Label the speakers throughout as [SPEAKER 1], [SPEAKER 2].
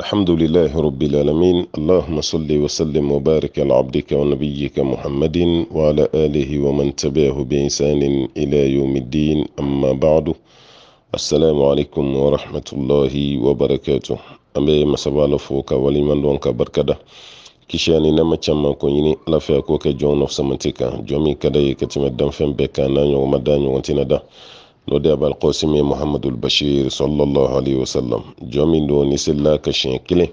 [SPEAKER 1] الحمد لله رب العالمين اللهم صل وسلم وبارك على عبدك ونبيك محمد وعلى آله ومن تبعه بإحسان إلى يوم الدين أما بعد السلام عليكم ورحمة الله وبركاته أمي مسابة فوك ولمن دونك بركده kisiyani نما caman ko لا فيكو fɛ a k'o kɛ jɔn nɔfsamanti kan jɔn min ka lọ́dẹ abalkọ́símì e muhammadu bashir sallallahu alayhi wa sallam jọ́mi ló ní sílá ka ṣe kílẹ̀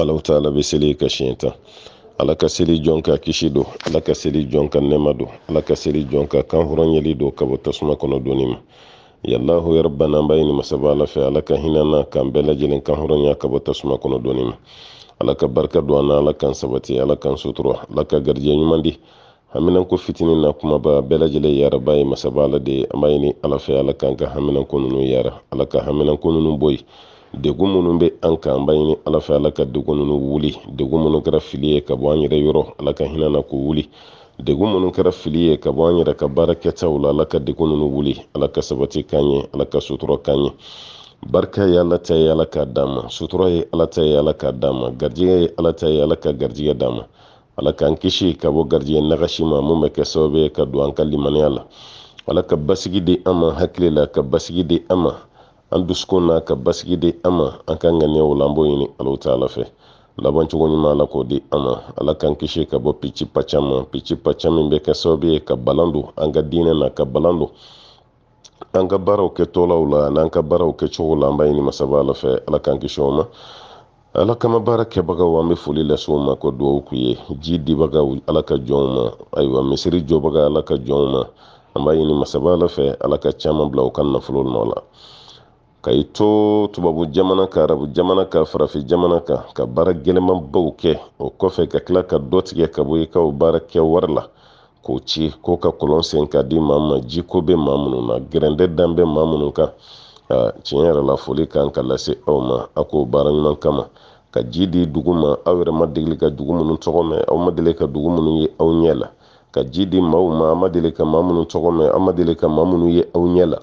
[SPEAKER 1] alauta alabi sílé ka ṣe ta alaka seli jɔn ka kisi don alaka seli ka nɛma don alaka seli jɔn ka ka bɔ tasuma kɔnɔ donni ma yalahu yarabana an b'a ɲini masaba ala fɛ ala ka hinɛ na k'an bɛɛ lajɛlen ka bɔ tasuma kɔnɔ donni ala ka barika don ala k'an sabati ala k'an sutura ala ka garijɛ ɲuman haminanko fitini na kumaba bɛɛ lajɛlen yara b'a ye masaba ala de an b'a ɲini ala fɛ ala k'an ka haminanko ninnu yara ala ka haminanko ninnu bɔ yen degun minnu bɛ an kan an b'a ɲini ala fɛ ala ka degun ninnu wuli degun minnu kɛra fili ye ka bɔ an yɛrɛ yɔrɔ ala ka hinɛ k'u wuli degun minnu kɛra fili ye ka bɔ an yɛrɛ ka baara kɛtaw la ala ka degun ninnu wuli ala ka sabati k'an ye ala ka sutura k'an ye barika ye ala ta ye ala k'a d'an ma sutura ye ala ta ye ala k'a d'an ma garijɛgɛ ye ala ta ye ala ka garijɛgɛ d'an ma ala k'an kisi ka bɔ garijɛgɛ nagasi ma mun bɛ kɛ sababu ye ka don an ka limaniya la ala ka basigi di an ma hakili la ka basigi di an ma an dusukun na ka basigi di an ma an ka ŋaniyaw la an b'o ɲini alaw ta fɛ laban ɲuman ala k'o di an ma ala k'an kisi ka bɔ pici paca ma pici paca min bɛ kɛ sababu ye ka balan don an ka diinɛ na ka balan don an ka baaraw kɛtɔlaw la n'an ka baaraw kɛcogo la an b'a ɲini masaba ala fɛ ala k'an kisi o ma ala kama baara kɛbagaw an be foli lase ma ko duwawu k'u ye ji dibagaw ala ka jɔnw ma ayiwa misiri jɔbaga ala ka jɔnw ma an b'a ɲini masaba ala fɛ ala ka caaman bila u ka nafolo nɔ la ka i to tubabu jamana ka arabu jamana ka farafin jamana kan ka baara gɛlɛmanbaw kɛ o kɔfɛ ka tila ka dɔ tigɛ ka bɔ i ka o baara kɛ wari la k'o ci ko ka kɔlɔn sen ka di maa ma jiko bɛ maa minnu na gɛrɛndɛ dan bɛ maa minnu kan tiɲɛ yɛrɛ la foli kan ka lase aw ma a k'o baara ɲuman kama ka ji di dugu ma aw yɛrɛ ma deli ka dugu minnu tɔgɔ mɛn aw ma deli ka dugu minnu ye aw ɲɛ la ka ji di maaw ma aw ma deli ka maa minnu tɔgɔ mɛn aw ma deli ka maa minnu ye aw ɲɛ la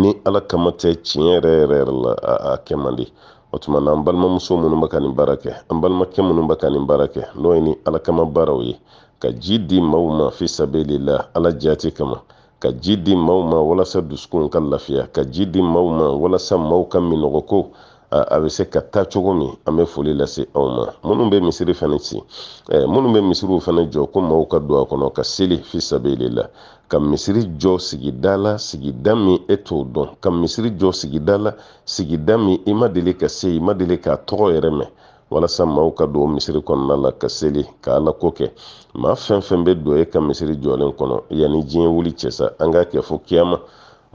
[SPEAKER 1] ni ala kama tɛ tiɲɛ yɛrɛ yɛrɛ yɛrɛ la a kɛ man di o tuma na an balimamuso minnu bɛ ka nin baara kɛ an balimakɛ minnu bɛ ka nin baara kɛ n'o ye ni ala kama baaraw ye ka ji di maaw ma fi sabilila ala jati kama ka ji di maaw ma walasa dusukun ka lafiya ka ji di maaw ma walasa maaw ka minɔgɔko a bɛ se ka taa cogo min an bɛ foli lase aw ma minnu bɛ misiri fana ci minnu bɛ misiriw fana jɔ ko maaw ka don a kɔnɔ ka seli fisabe de la ka misiri jɔ sigida la sigida min e t'o dɔn ka misiri jɔ sigida la sigida min i ma deli ka se i ma deli k'a tɔgɔ yɛrɛ mɛn walasa maaw ka don misiri kɔnɔna la ka seli ka ala ko kɛ maa fɛn fɛn bɛ don e ka misiri jɔlen kɔnɔ yanni diɲɛ wuli cɛ sa an k'a kɛ fo kiyama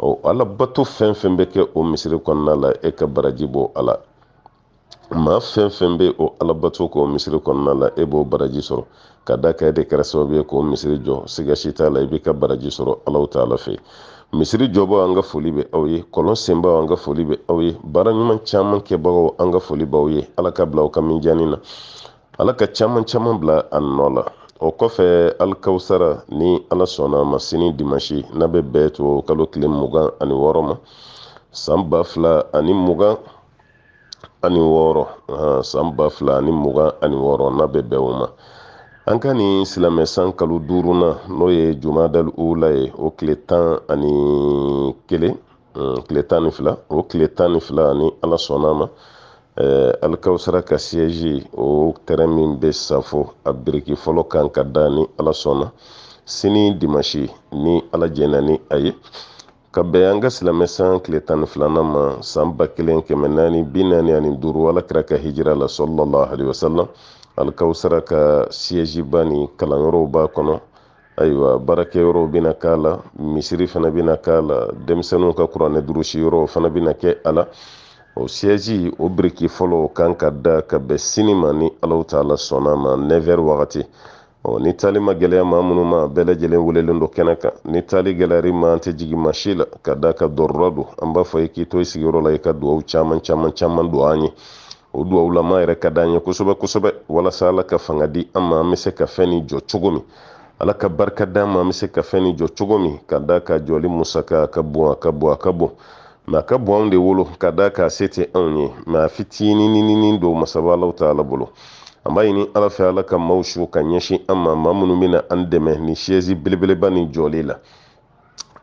[SPEAKER 1] ɔ ala bato fɛn fɛn bɛ kɛ o misiri kɔnɔna la e ka baraji b'o a la maa fɛn fɛn bɛ o alabato k'o misiri kɔnɔna la e b'o baraji sɔrɔ ka da ka e de kɛra sababu ye k'o misiri jɔ siga si t'a la i b'i ka baraji sɔrɔ alaw ta ala fɛ misiri jɔbaw an ka foli bɛ aw ye kɔlɔn senbaw an ka foli bɛ aw ye baara ɲuman caman kɛbagaw an ka foli b'aw ye ala ka bila aw ka minjani na ala ka caman caman bila a nɔ la o kɔfɛ alikawusara ni ala sɔnna ma sini dimasi n'a bɛ bɛɛ tubabu kalo tile mugan ani wɔɔrɔ ma san ba fila ani mugan ani wɔɔrɔ san ba fila ani mugan ani wɔɔrɔ n'a bɛ bɛn o ma an ka nin silamɛ san kalo duuruna n'o ye jumadal ula ye o tile tan ani kelen tile tan ni fila o tile tan ni fila ni ala sɔnna ma Eh, alikawusara ka siyaji o tɛrɛn min bɛ safo a biriki fɔlɔ kan ka da ni ala sɔnna sini dimansi ni ala jɛna ni a ye ka bɛn an ka silamɛ san tile tan ni filanan ma san ba kelen kɛmɛ naani bi naani ani duuru ala kɛra ka hijira la sɔlɔlɔhu alayhi wa salam alikawusara ka siyajiba ni kalanyɔrɔw b'a kɔnɔ ayiwa baarakɛyɔrɔw bɛna k'a la misiri fana bɛna k'a la denmisɛnninw ka kuranɛ durusi yɔrɔw fana bɛna kɛ a la o siège o biriki fɔlɔ kan ka da ka bɛn sini ma ni alahu taala sɔnna ma 9 wagati ɔ ni taali ma gɛlɛya ma minnu ma bɛɛ lajɛlen welelen do kɛnɛ kan ni taali gɛlɛyari ma an tɛ jigi ma si la ka da ka dɔrɔra do an b'a fɔ i k'i to i sigiyɔrɔ la i ka duwaw caman caman caman do an ye o duwawulama yɛrɛ ka d'an ye kosɛbɛ kosɛbɛ walasa ala ka fanga di an ma an be se ka fɛn ni jɔ cogo min ala ka barika d'an ma an be se ka fɛn ni jɔ cogo min ka da ka jɔli musaka ka bon a ka bon a ka bon ma ka bɔn de wolo ka da ka se tɛ anw ye ma fitinininin don masaba alaw ta ala bolo an b'a ɲini ala fɛ ala ka maaw su ka ɲɛsin an ma maa minnu bɛna an dɛmɛ nin siyɛsi belebeleba nin jɔlen la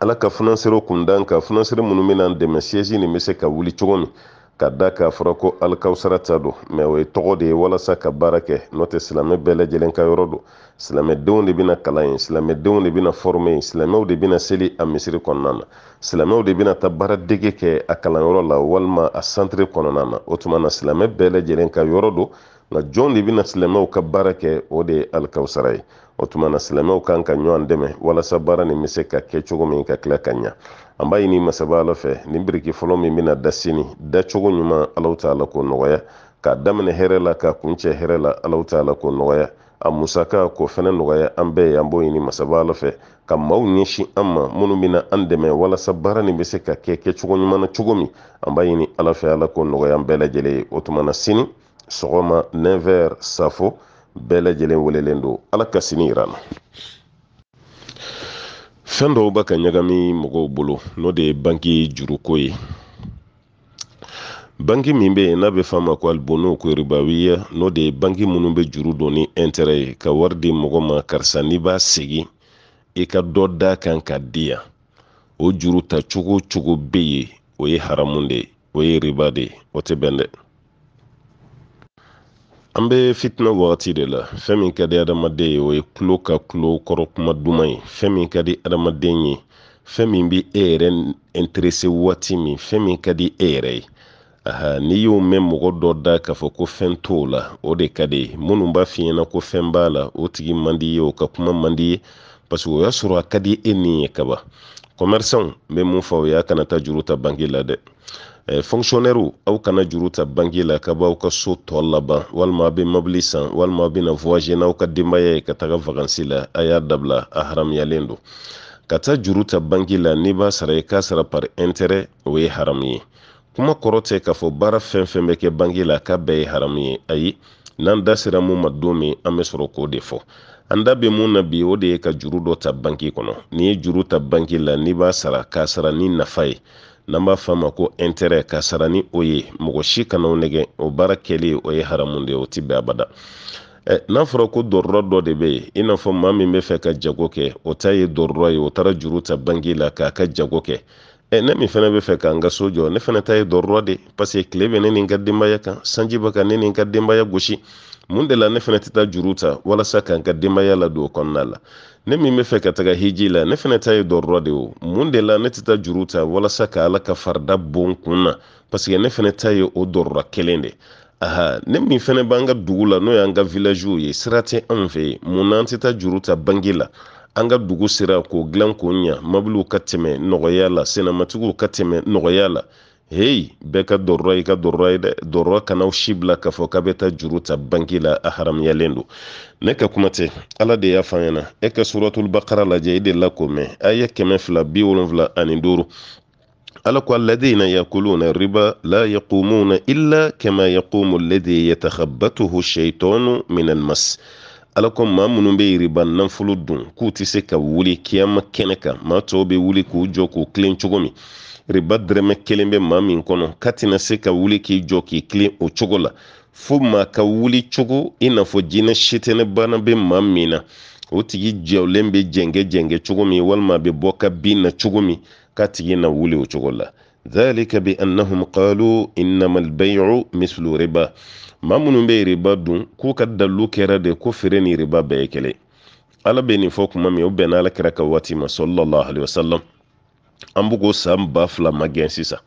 [SPEAKER 1] ala ka funasɛriw kundan ka funasɛri minnu bɛna an dɛmɛ siyɛsi nin bɛ se ka wuli cogo min ka da k'a fɔra ko alikawusara ta don mɛ o ye tɔgɔ de ye walasa ka baara kɛ n'o tɛ silamɛ bɛɛ lajɛlen ka yɔrɔ don silamɛdenw de bɛna kalan ye silamɛdenw de bɛna fɔrme ye silamɛw de bɛna seli a misiri kɔnɔna na silamɛw de bena ta baara dege kɛ a kalanyɔrɔ la walima a santiri kɔnɔna na o tumana silamɛ bɛɛ lajɛlen ka yɔrɔ do nka jɔn de bena silamɛw ka baara kɛ o de ye alikawusara ye o tumana silamɛw kan ka ɲɔgɔn dɛmɛ walasa baara nin be se ka kɛ cogo min ka kila ka ɲa an b'a ɲini masaba ala fɛ ni biriki fɔlɔ min bena da sini dacogo ɲuman alaw taala k'o nɔgɔya k'a daminɛ hɛrɛ la k'a kuncɛ hɛrɛ la alaw taala k'o nɔgɔya a musaka k'o fɛnɛ nɔgɔya an bɛɛ ye an b'o ɲini masaba ala fɛ ka maw ɲɛsin an ma minnu bena an dɛmɛ walasa baara nin bɛ se ka kɛ kɛcogo ɲuman na cogo min an b'a ɲini ala fɛ ala k'o nɔgɔya an bɛɛ lajɛlen ye o tumana sini sɔgɔma 9h safo bɛɛ lajɛlen welelen do ala ka sini yira na fɛn dɔw bɛ ka ɲagami mɔgɔw bolo n'o de ye banki juruko ye banki min be yen n'a bɛ f'a ma ko alibono n'o de ye banki minnu be juru don ni ɛntɛrɛ ye ka wari di mɔgɔ ma karisa n'i b'a segin i e ka dɔ da kan ka di o juru ta cogo cogo bɛ yen o ye haramu de ye o ye riba de ye o tɛ bɛn dɛ an bɛ fitina wagati de la fɛn min ka di adamaden ye o ye tulo ka tulo kɔrɔ duman ye fɛn min ka di adamaden ye fɛn min bɛ e yɛrɛ interese waati min fɛn min ka di e yɛrɛ ye aha n'i y'o mɛn mɔgɔ dɔ da k'a fɔ ko fɛn t'o la o de ka di minnu b'a f'i ɲɛna ko fɛn b'a la o tigi man di ye o ka kuma man di ye paseke o y'a sɔrɔ a ka di e ni ye kaba kɔmɛrisanw n bɛ mun fɔ o y'a kana taa juru ta banki la dɛ fɔnkisiyɔnɛriw aw kana juru ta banki la ka b'aw ka so tɔ laban walima aw bɛ mobili san walima aw bɛna voyager n'aw ka denbaya ye ka taga vakansi la a y'a dabila a haramuyalen don ka taa juru ta banki la n'i b'a sara i k'a sara par intérêt o ye haramu ye kuma kɔrɔ tɛ k'a fɔ baara fɛn fɛn bɛ kɛ bange la k'a bɛɛ ye haramu ye ayi n'an da sera mun ma don min an bɛ sɔrɔ k'o de fɔ an da bɛ mun na bi o de ye ka juru dɔ ta banki kɔnɔ n'i ye juru ta banki la n'i b'a sara k'a sara ni nafa ye n'an b'a f'a ma ko intérêt k'a sara ni o ye mɔgɔ si kana o nɛgɛ o baara kɛlen o ye haramu de ye o ti bɛn abada n'a fɔra ko dɔrɔrɔ dɔ de bɛ yen i n'a fɔ maa min bɛ fɛ ka jago kɛ o ta ye dɔrɔrɔ ye o taara juru ta banki la k'a ka jago kɛ Eh, ne min fana bɛ fɛ ka n ka so jɔ ne fana ta ye dɔrɔrɔ de paseke tile bɛ ne ni n ka denbaya kan sanji bɛ ka ne ni n ka denbaya gosi mun de la ne fana tɛ taa juru ta walasa ka n ka denbaya ladon o kɔnɔna la ne min bɛ fɛ ka taga hiji la ne fana ta ye dɔrɔrɔ de o mun de la ne tɛ taa juru ta walasa ka ala ka farida bon kun na paseke ne fana ta ye o dɔrɔrɔ kelen de aha ne min fana b'an ka dugu la n'o y'an ka vilaziw ye sira tɛ anw fɛ yen mun na an tɛ taa juru ta bange la an ka dugu sera k'o dilan k'o ɲa mabiliw ka tɛmɛ nɔgɔya la senamatigiw ka tɛmɛ nɔgɔya la hei bɛɛ ka dɔrɔra i ka dɔrɔra ye dɛ dɔrɔra kanaw si bila k'a fɔ k'a bɛ taa juru ta banki la a haramuyalen don ne ka kuma tɛ ala de y'a fan ɲɛna e ka suratulbakara lajɛ i de la ko mɛn a ye kɛmɛ fila bi wolonfila ani duuru ala ko alladhina yakuluna riba la yaqumuna illa kama yaqumu alladhi yatakhabbathu shaytanu min almas ala ko maa minnu bɛ yiriba nafolo dun k'u tɛ se ka wuli kiyama kɛnɛ kan maa tɔw bɛ wuli k'u jɔ k'u kilen cogo min riba dɛrɛmɛ kelen bɛ maa min kɔnɔ k'a tɛna se ka wuli k'i jɔ k'i kilen o cogo la fo maa ka wuli cogo i n'a fɔ jinɛ sitɛnɛ bana bɛ maa min na o tigi jɔlen bɛ jɛngɛ jɛngɛ cogo min walima a bɛ bɔ ka bin na cogo min k'a tigi na wuli o cogo la ذلك بأنهم قالوا إنما البيع مثل ربا ma minnu bɛ riba dun k'u ka dalilu kɛra de ko feere ni riba bɛɛ ye kelen ala bɛ nin fɔ kuma min o bɛnna ala kɛra ka waati ma sɔlɔlɔ alayhi wasalam an b'o san ba fila ma gɛn sisan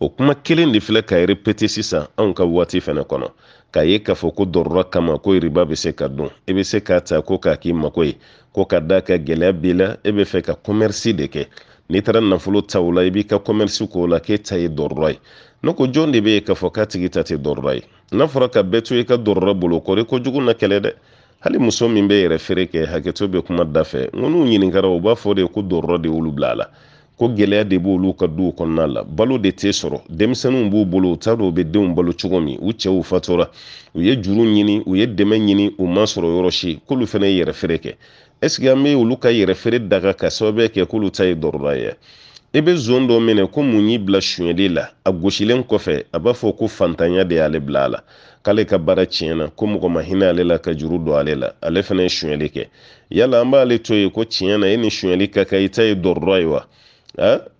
[SPEAKER 1] o kuma kelen de filɛ ka repete sisan anw ka waati fɛnɛ kɔnɔ k'a ye k'a fɔ ko dɔrɔra kama ko riba bɛ se ka dun i bɛ se k'a ta ko k'a k'i mako ye ko ka da ka gɛlɛya b'i la e bɛ fɛ ka kɔmɛrisi de kɛ n'i taara nafolo ta o la i b'i ka kɔmɛrisi k'o la k'e ta ye dɔrɔra ye ne ko jɔn de be ye k'a fɔ k'a tigi ta tɛ dɔrɔra ye n'a fɔra ka bɛɛ to i ka dɔrɔra bolo kɔri kojugu na kɛlɛ dɛ hali muso min bɛ yɛrɛ feere kɛ hakɛto bɛ kuma dafɛ fɛ n n'u ɲininkara u b'a fɔ de ko dɔrɔra de y'olu bila a la ko gɛlɛya de b'olu ka duw kɔnɔna la balo de tɛ sɔrɔ denmisɛnuw b'u bolo u t'a dɔn bɛ denw balo cogo min u cɛw fatora u ye juru ɲini u ye dɛmɛ ɲini u ma sɔrɔ yɔrɔ si k'olu fana ye yɛrɛ feere kɛ ɛseke an bɛ olu ka yɛrɛ feere daga ka sababuya kɛ k'olu ta ye dɔrɔra ye i be zon dɔ minɛ ko mun y'i bila sonyali la a gosilen kɔfɛ a b'a fɔ ko fantanya de y'ale bila a la k'ale ka baara tiɲɛna ko mɔgɔ ma hinɛ ale la ka juru don ale la ale fana ye sonyali kɛ yala an b'ale to yen ko tiɲɛna e ni sonyali ka kan i ta ye dɔrɔrɔ ye wa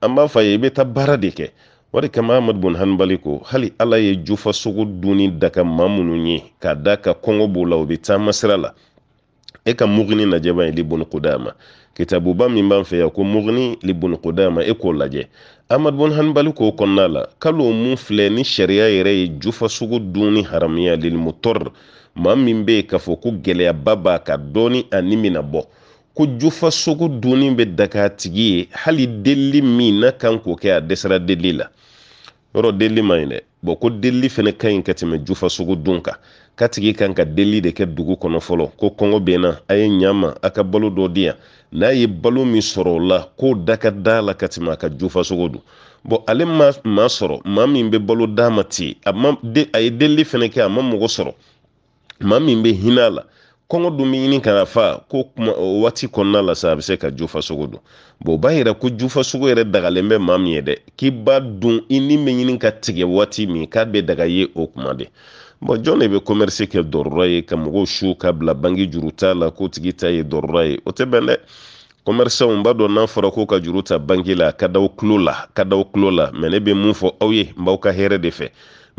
[SPEAKER 1] an b'a fɔ a ye i bɛ taa baara de kɛ o de kama amadu bun hanbali ko hali ala ye jufa dunni da maa minnu ye k'a da ka kɔngɔ b'o la u bɛ taama sira la e ka mugini najaba ye libon kitabuba min b'an fɛ yan ko mugni libun kudama e k'o lajɛ amad bun hanbali k'o kɔnɔna la kalo mun filɛ ni sariya yɛrɛ ye jufa sugu dun haramiya lilmutor maa min bɛ yen k'a fɔ ko gɛlɛyaba b'a ka dɔɔni ani mina bɔ ko jufasogo duni dunni bɛ daga ye hali delili min na kan k'o kɛ a dɛsɛra delili la yɔrɔ delili man ɲi dɛ ko delili fana ka ɲi ka tɛmɛ jufa dun kan k'a tigi kan ka deli de kɛ dugu kɔnɔ fɔlɔ ko kɔngɔ bɛ na a ye ɲama a ka balo dɔ di yan n'a ye balo min sɔrɔ o la k'o da d'a la ka tɛmɛ a ka jufasogo don bon ale ma maa sɔrɔ maa min bɛ balo d'a ma ten a ma de a ye delili fɛnɛ kɛ a ma mɔgɔ sɔrɔ maa min bɛ hinɛ a la kɔngɔ dun bɛ ɲini kana fa ko kuma o waati kɔnɔna la sa a bɛ se ka jufasogo dun bon o b'a yira ko jufasogo yɛrɛ dagalen bɛ maa min ye dɛ k'i b'a dun i ni bɛ ɲini ka tigɛ waati min k'a bɛ daga ye o kuma de bon jɔn oh de bɛ komɛrisi kɛ dɔrɔrɔ ye ka mɔgɔw su ka bila bangi juru t'a la k'o tigi ta ye dɔrɔrɔ ye o tɛ bɛn dɛ komɛrisanw b'a dɔn n'a fɔra ko ka juru ta bangi la a ka d'aw tulo la ka d'aw tulo la mɛ ne bɛ mun fɔ aw ye n b'aw ka hɛrɛ de fɛ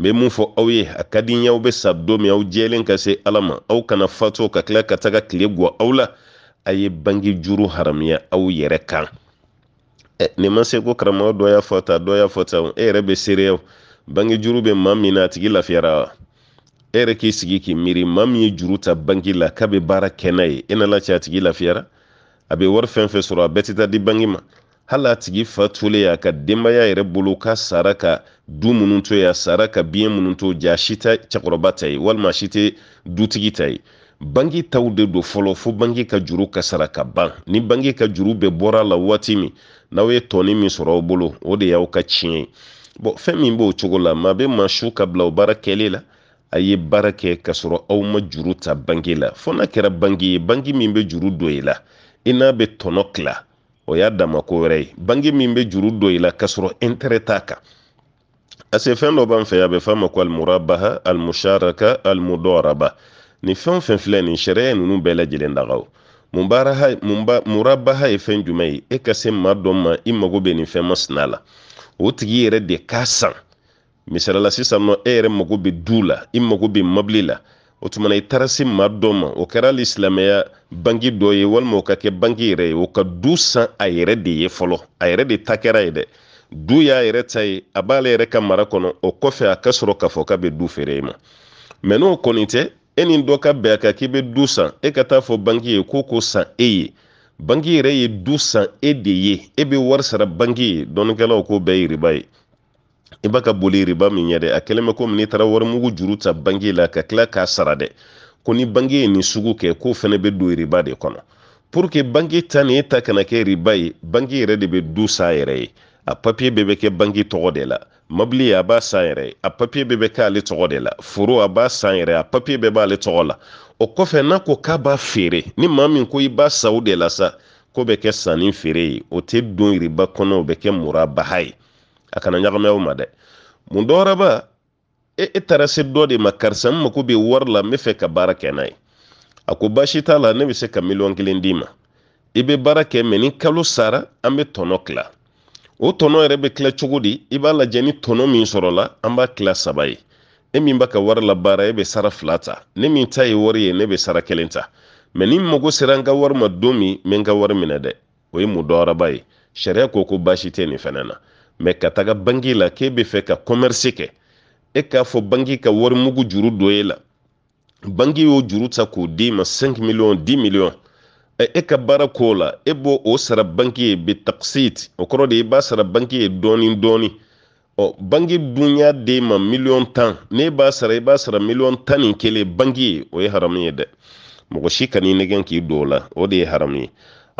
[SPEAKER 1] n bɛ mun fɔ aw ye a ka di n ye aw bɛ sa don min aw jɛlen ka se ala ma aw kana fatɔ ka tila ka taga tile guwa aw la a ye bangi juru haramuya aw yɛrɛ kan ɛ nin ma se ko karamɔgɔ dɔ y'a fɔ tan dɔ y'a fɔ tan e yɛrɛ bɛ seereya bangi juru bɛ maa min na a tigi lafiyara wa e yɛrɛ k'i sigi k'i miiri maa min ye juru ta banki la k'a bɛ baara kɛ n'a ye e nana cɛ a tigi lafiyara a bɛ wari fɛn fɛn sɔrɔ a bɛɛ tɛ taa di banki ma hali a tigi fatulen a ka denbaya yɛrɛ bolo k'a sara ka du minnu to yen a sara ka biɲɛ minnu to ja si tɛ cɛkɔrɔba ta ye walima si tɛ dutigi ta ye banki taw de don fɔlɔ fo banki ka juru kasara ka ban ni banki ka juru bɛɛ bɔra la waati min n'aw ye tɔni min sɔrɔ aw bolo o de y'aw ka tiɲɛ ye bɔn fɛn min b'o cogo la maa bɛ maa su ka bila o baara kɛlen la a ye baara kɛ k'a sɔrɔ aw ma juru ta bange la fo n'a kɛra bange ye bange min bɛ juru don i la i n'a bɛ tɔnɔ tila o y'a dama ko wɛrɛ ye bange min bɛ juru don i la k'a sɔrɔ intɛrɛ t'a kan a se fɛn dɔ b'an fɛ yan a bɛ f'a ma ko almurabaha almusharaka almudoraba nin fɛn o fɛn filɛ nin sariya ninnu bɛɛ lajɛlen daga o murabaha ye fɛn jumɛn ye e ka se maa dɔ ma i mago bɛ nin fɛn masina la o tigi yɛrɛ de k'a san misaliyala sisan nɔ e yɛrɛ mago be du la i mago be mɔbili la o tumana i taara se maa dɔ ma o kɛra hali silamɛya banki dɔ ye walima o ka kɛ banki yɛrɛ ye o ka du san a yɛrɛ de ye fɔlɔ a yɛrɛ de ta kɛra ye dɛ du y'a yɛrɛ ta ye a b'ale yɛrɛ ka mara kɔnɔ o kɔfɛ a ka sɔrɔ k'a fɔ k'a bɛ du feere e ma mɛ n'o kɔni tɛ e ni dɔ ka bɛn a kan k'i bɛ du san e ka taa fɔ banki ye k'o k'o san e ye banki yɛrɛ ye du san e de ye e bɛ wari sara ye dɔnnikɛlaw k'o bɛɛ yiriba ye i b'a ka boli riba min ɲɛ dɛ a kɛlen bɛ komi n'i taara warimugu juru ta bange la ka tila k'a sara dɛ ko ni bange ye nin sugu kɛ k'o fana bɛ don riba de kɔnɔ pour que bange ta nin e ta kana kɛ riba ye bange yɛrɛ de bɛ du sa yɛrɛ ye a papiye bɛɛ bɛ kɛ bange tɔgɔ de la mobili a b'a san yɛrɛ a papiye bɛɛ bɛ k'ale tɔgɔ de la foro a b'a san yɛrɛ a papiye bɛɛ b'ale tɔgɔ la o kɔfɛ n'a ko k'a b'a feere ni maa min ko i b'a sa o de la sa ko bɛ kɛ sanni feere ye o tɛ don riba kɔnɔ o bɛ kɛ murabaha ye a kana ɲagami ma dɛ mun dɔwɛrɛba e e taara se dɔ de ma karisa n mako bɛ wari la n bɛ fɛ ka baara kɛ n'a ye a ko baasi t'a la ne bɛ se ka miliyɔn kelen d'i ma i bɛ baara kɛ mɛ ni kalo sara an bɛ tɔnɔ tila o tɔnɔ yɛrɛ bɛ tila cogo di i b'a lajɛ ni tɔnɔ min sɔrɔla an b'a tila saba ye e min b'a ka wari la baara e bɛ sara fila ta ne min ta ye wari ye ne bɛ sara kelen ta mɛ ni mago sera n ka wari ma don min n n ka wari minɛ dɛ o ye mun dɔwɛrɛba ye sariya ko ko baasi tɛ nin fɛnɛ na mɛ ka taga bangi la k'e bɛ fɛ ka kɔmɛrisi kɛ e k'a fɔ bangi ka wari juru dɔ e la bangi y'o juru ta k'o d'i ma 5 miliyɔn 10 miliyɔn e, e ka baara k'o la e b'o o sara banki ye bi taksit o kɔrɔ de i e b'a sara banki ye dɔɔni dɔɔni ɔ banki dun d'e ma miliyɔn tan n'e e b'a sara i b'a sara miliyɔn tan ni kelen banki ye o ye haramu ye dɛ mɔgɔ si kan'i nɛgɛn k'i don o la o de ye haramu ye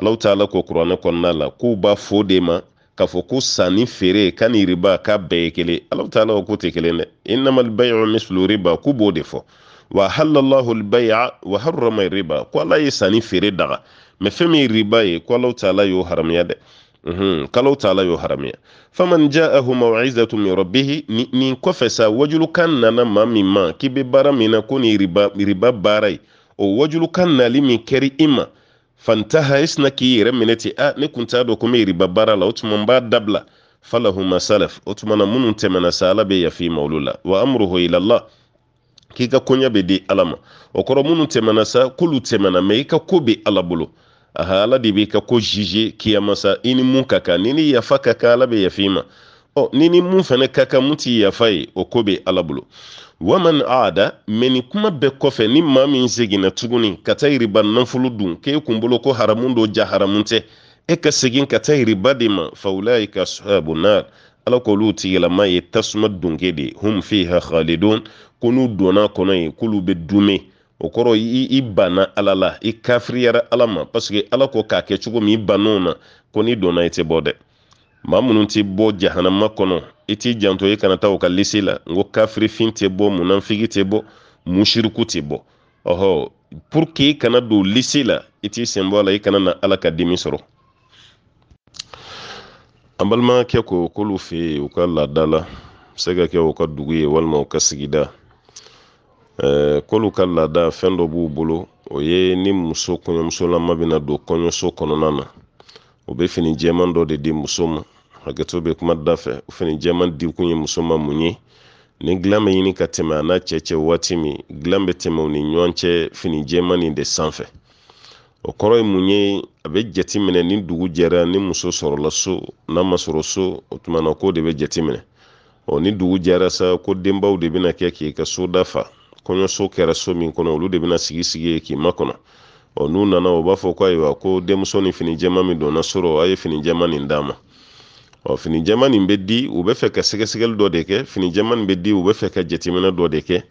[SPEAKER 1] alaw taala ko kuranɛ kɔnɔna la k'u b'a fɔ de ma k'a fɔ ko sanni feere ka riba ka bɛɛ ye kelen ala taala ko ko tɛ kelen dɛ innamal bay'u mislu riba ku b'o de fɔ wa halallahu al-bay'a wa harrama riba ko ala ye sanni feere daga mɛ fɛn min ye riba ye ko ala taala y'o haramiya dɛ Mhm, kalo taala y'o haramiya faman ja'ahu maw'izatu min rabbih nin kɔfɛ sa wajulukan nana maa min ma k'i bɛ baara min na ko nin riba riba baara ye o wajulukan nali min kɛri i ma fantaha isna k'i yɛrɛ minɛ ten a ne kun t'a dɔn ko n bɛ baara la o tuma n b'a dabila falahuma salaf o tuma na minnu tɛmɛna sa ala bɛ yafi ma la wa amruhu ila Allah k'i ka koɲa be di ala ma o kɔrɔ minnu tɛmɛna sa k'olu tɛmɛna mɛ i ka ko bɛ ala bolo aha ala de b'i ka ko jije kiyamasa i ni mun ka kan ni ni yafa ka kan ala bɛ yafi ma ɔ ni ni mun fana ka kan mun t'i yafa ye o ko bɛ ala bolo waman ada meni kuma bɛ kɔfɛ ni maa min seginna tuguni ka ta yiriba nafolo dun k'e kunbolo ko haramu do ja haramu tɛ e ka segin ka ta yiriba de ma faulaika ashabu nar ala k'olu tigilama ye tasuma dunke de hum fiha khalidun ko n'u donna kɔnɔ ye k'olu bɛ dume o kɔrɔ i banna ala la i kafiriyara ala ma paseke ala ko k'a kɛ cogo min i bann'o na ko n'i donna i tɛ bɔ dɛ ma minnu tɛ bɔ jahanama kɔnɔ i t'i janto i kana taa u ka lisi la n ko kafirifin tɛ bɔ munafigi tɛ bɔ musiriku tɛ bɔ ɔhɔ pour que i kana don lisi la i t'i sen bɔ a la i kana na ala ka dimi sɔrɔ an balimakɛ ko k'olu fɛ yen u ka laada la se ka kɛ u ka dugu ye walima u ka sigida ɛɛ eh, k'olu ka laada fɛn dɔ b'u bolo o ye ni muso kɔɲɔmusolama bɛna don kɔɲɔso kɔnɔna na o bɛ fini jɛman dɔ de di muso ma hakɛto bɛ kuma da fɛ o fini jɛman di kun ye muso ma mun ye ni dilan bɛ ɲini ka tɛmɛ a n'a cɛ cɛ waati min dilan bɛ tɛmɛ u ni ɲɔgɔn cɛ fini jɛman nin de sanfɛ o kɔrɔ ye mun ye a bɛ jate minɛ ni dugu jɛra ni muso sɔrɔla so n'a ma sɔrɔ so o tuma na k'o de bɛ jate minɛ ɔ ni dugu jɛra sa ko denbaw de bɛna kɛ k'i ka so dafa kɔɲɔso kɛra so min kɔnɔ olu de bɛna sigi sigi ye k'i makɔnɔ ɔ n'u nana o b'a fɔ ko ayiwa ko denmuso ni fini jɛma min donna so rɔ a ye fini jɛma nin d'a ma ɔ fini jɛma nin bɛ di u bɛ fɛ ka sɛgɛsɛgɛli dɔ de kɛ fini jɛma nin bɛ di u bɛ fɛ ka jateminɛ dɔ de kɛ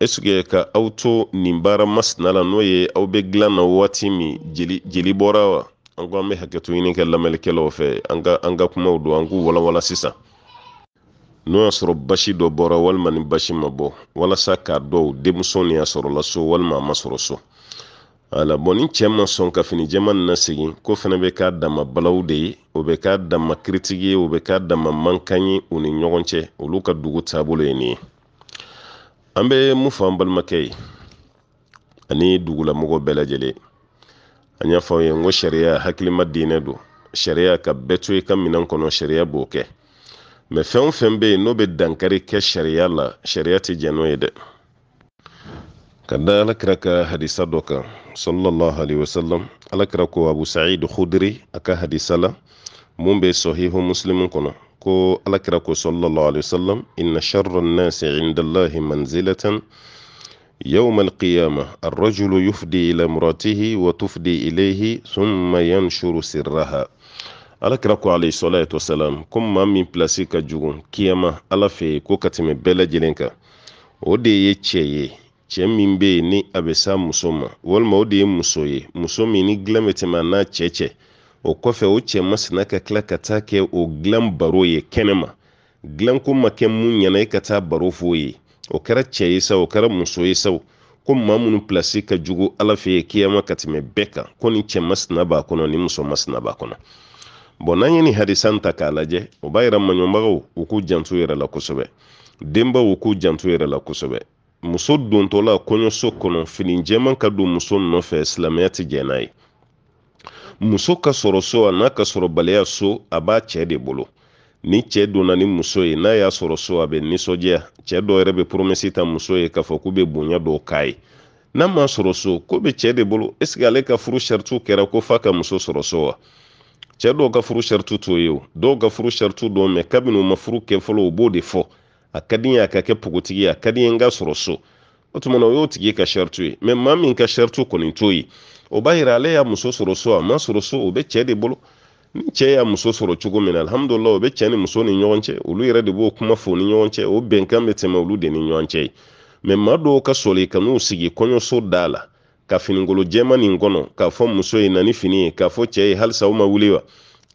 [SPEAKER 1] esuke ka aw to nin baara masina la n'o ye aw bɛ dilan na waati min jeli bɔra wa an ko an bɛ hakɛto ɲini kɛ lamɛnnikɛlaw fɛ an ka kumaw don an k'u walawala sisan n'o y'a sɔrɔ basi dɔ bɔra walima ni basi ma bɔ walasa k'a dɔw denmuso ni y'a sɔrɔla so walima a ma sɔrɔ so ala bɔn ni cɛɛ ma sɔn ka fini jɛman na sigi ko fɛnɛ be k'a dama balaw de ye o be k'a dama kiritigi ye o be k'a dama mankan ye u ni ɲɔgɔn cɛ olu ka dugu taabolo ye nin ye an bɛ mun fɔ an balimakɛ ye ani dugulamɔgɔ bɛɛ lajɛlen an y'a fɔ ye n ko sariya hakilima diinɛ don sariya ka bɛɛ to i ka minan kɔnɔ sariya b'o kɛ mɛ fɛn o fɛn bɛ yen n'o be dankari kɛ sariya la sariya tɛ jɛn n'o ye dɛ ka da alakira ka hadisa dɔ kan صلى الله عليه وسلم على كركو أبو سعيد خدري هدي حديث لا مم بصحيح مسلم كنا كو على كركو صلى الله عليه وسلم إن شر الناس عند الله منزلة يوم القيامة الرجل يفدي إلى مراته وتفدي إليه ثم ينشر سرها على كركو عليه الصلاة والسلام كما من بلاسيك جون كيما على في كوكتم بلجلينكا ودي يتشيه cɛ min be yen ni a bɛ s'a muso ma walima o de ye muso ye muso min ni dilan bɛ tɛmɛ n'a cɛ o kɔfɛ o cɛ masina ka tila ka taa kɛ o dilan baro ye kɛnɛma dilanko ma kɛ mun ɲɛna e ka taa baro f'o ye o kɛra cɛ ye sa o kɛra muso ye sa ko maa minnu pilasi ka jugu ala fɛ ye kiyama ka tɛmɛ bɛɛ kan ko ni cɛ masina b'a kɔnɔ ni muso masina b'a kɔnɔ bɔn n'an ye nin hadisan ta k'a lajɛ o b'a yira maɲɔbagaw u k'u janto yɛrɛ la kosɛbɛ denbaw u k'u janto yɛrɛ la kosɛbɛ muso dontɔla kɔɲɔso kɔnɔ fini jɛman ka don muso nɔfɛ silamɛya tɛ jɛn n'a ye muso ka sɔrɔ so a n'a ka sɔrɔbaliya so a b'a cɛ de bolo ni cɛ donna ni muso ye n'a y'a sɔrɔ so a bɛ nisɔndiya cɛ dɔw yɛrɛ bɛ poromesi ta muso ye k'a fɔ k'u bɛ bonya dɔw k'a ye n'a ma sɔrɔ so ko bɛ cɛ de bolo ɛseke ale ka furu saritu kɛra ko f'a ka muso sɔrɔ so wa cɛ dɔw ka furu saritu t'o ye o dɔw ka furu saritu don mɛ kabini u ma furu kɛ fɔlɔ u b'o de fɔ a ka di n ye a ka kɛ pogotigi ye a ka di n ye n ka sɔrɔ so o tuma na o y'o tigi ka sɛritu ye mɛ maa min ka sɛritu kɔni t'o ye o b'a yira ale y'a muso sɔrɔ so a ma sɔrɔ so o bɛ cɛ de bolo ni cɛ y'a muso sɔrɔ cogo min na alihamudulila o bɛ cɛ ni muso ni ɲɔgɔn cɛ olu yɛrɛ de b'o kuma fɔ ni ɲɔgɔn cɛ o bɛnkan bɛ tɛmɛ olu de ni ɲɔgɔn cɛ ye mɛ maa dɔw ka sɔli ka n'u sigi kɔɲɔso da la ka finikolo jɛma nin kɔnɔ k'a fɔ muso ye na ni fini ye k'a fɔ cɛ ye halisa aw ma wuli wa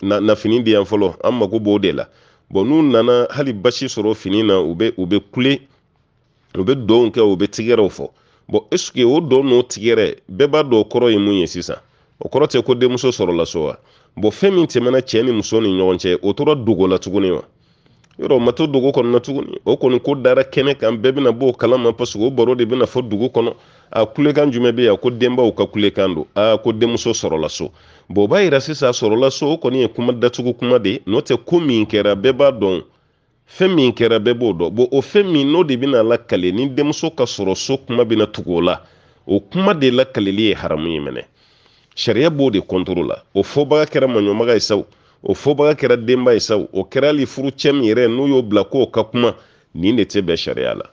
[SPEAKER 1] na, na fini di yan fɔlɔ an mago b'o de la bon n'u nana hali basi sɔrɔ fini na u bɛ u bɛ kule u bɛ dɔw kɛ u bɛ tigɛrɛw fɔ bon esike o dɔn n'o tigɛrɛ bɛɛ b'a dɔn o kɔrɔ ye mun ye sisan o kɔrɔ tɛ ko denmuso sɔrɔla so wa bon fɛn min tɛmɛna cɛ ni muso ni ɲɔgɔn cɛ o tora dogo la tuguni wa yɔrɔ o ma to dogo kɔnɔna tuguni o kɔni ko dara kɛnɛ kan bɛɛ bɛna b'o kalama paseke o baro de bɛna fɔ dugu kɔnɔ a kulekan jumɛn bɛ yan ko denbaw ka kulekan don a ko denmuso sɔrɔla so bon o b'a yira sisan sɔrɔla so o kɔni ye kuma datugu kuma de n'o tɛ ko min kɛra bɛɛ b'a dɔn fɛn min kɛra bɛɛ b'o dɔn bon o fɛn min n'o de bɛna lakale ni denmuso ka sɔrɔ so kuma bɛna tugu o la o kuma de lakaleli ye haramu ye mɛnɛ sariya b'o de kɔntoro la o fɔbaga kɛra maɲɔmaga ye sawo o fɔbaga kɛra denba ye sawo o kɛra hali furu min yɛrɛ n'u y'o bila k'o ka kuma nin de tɛ bɛn sariya la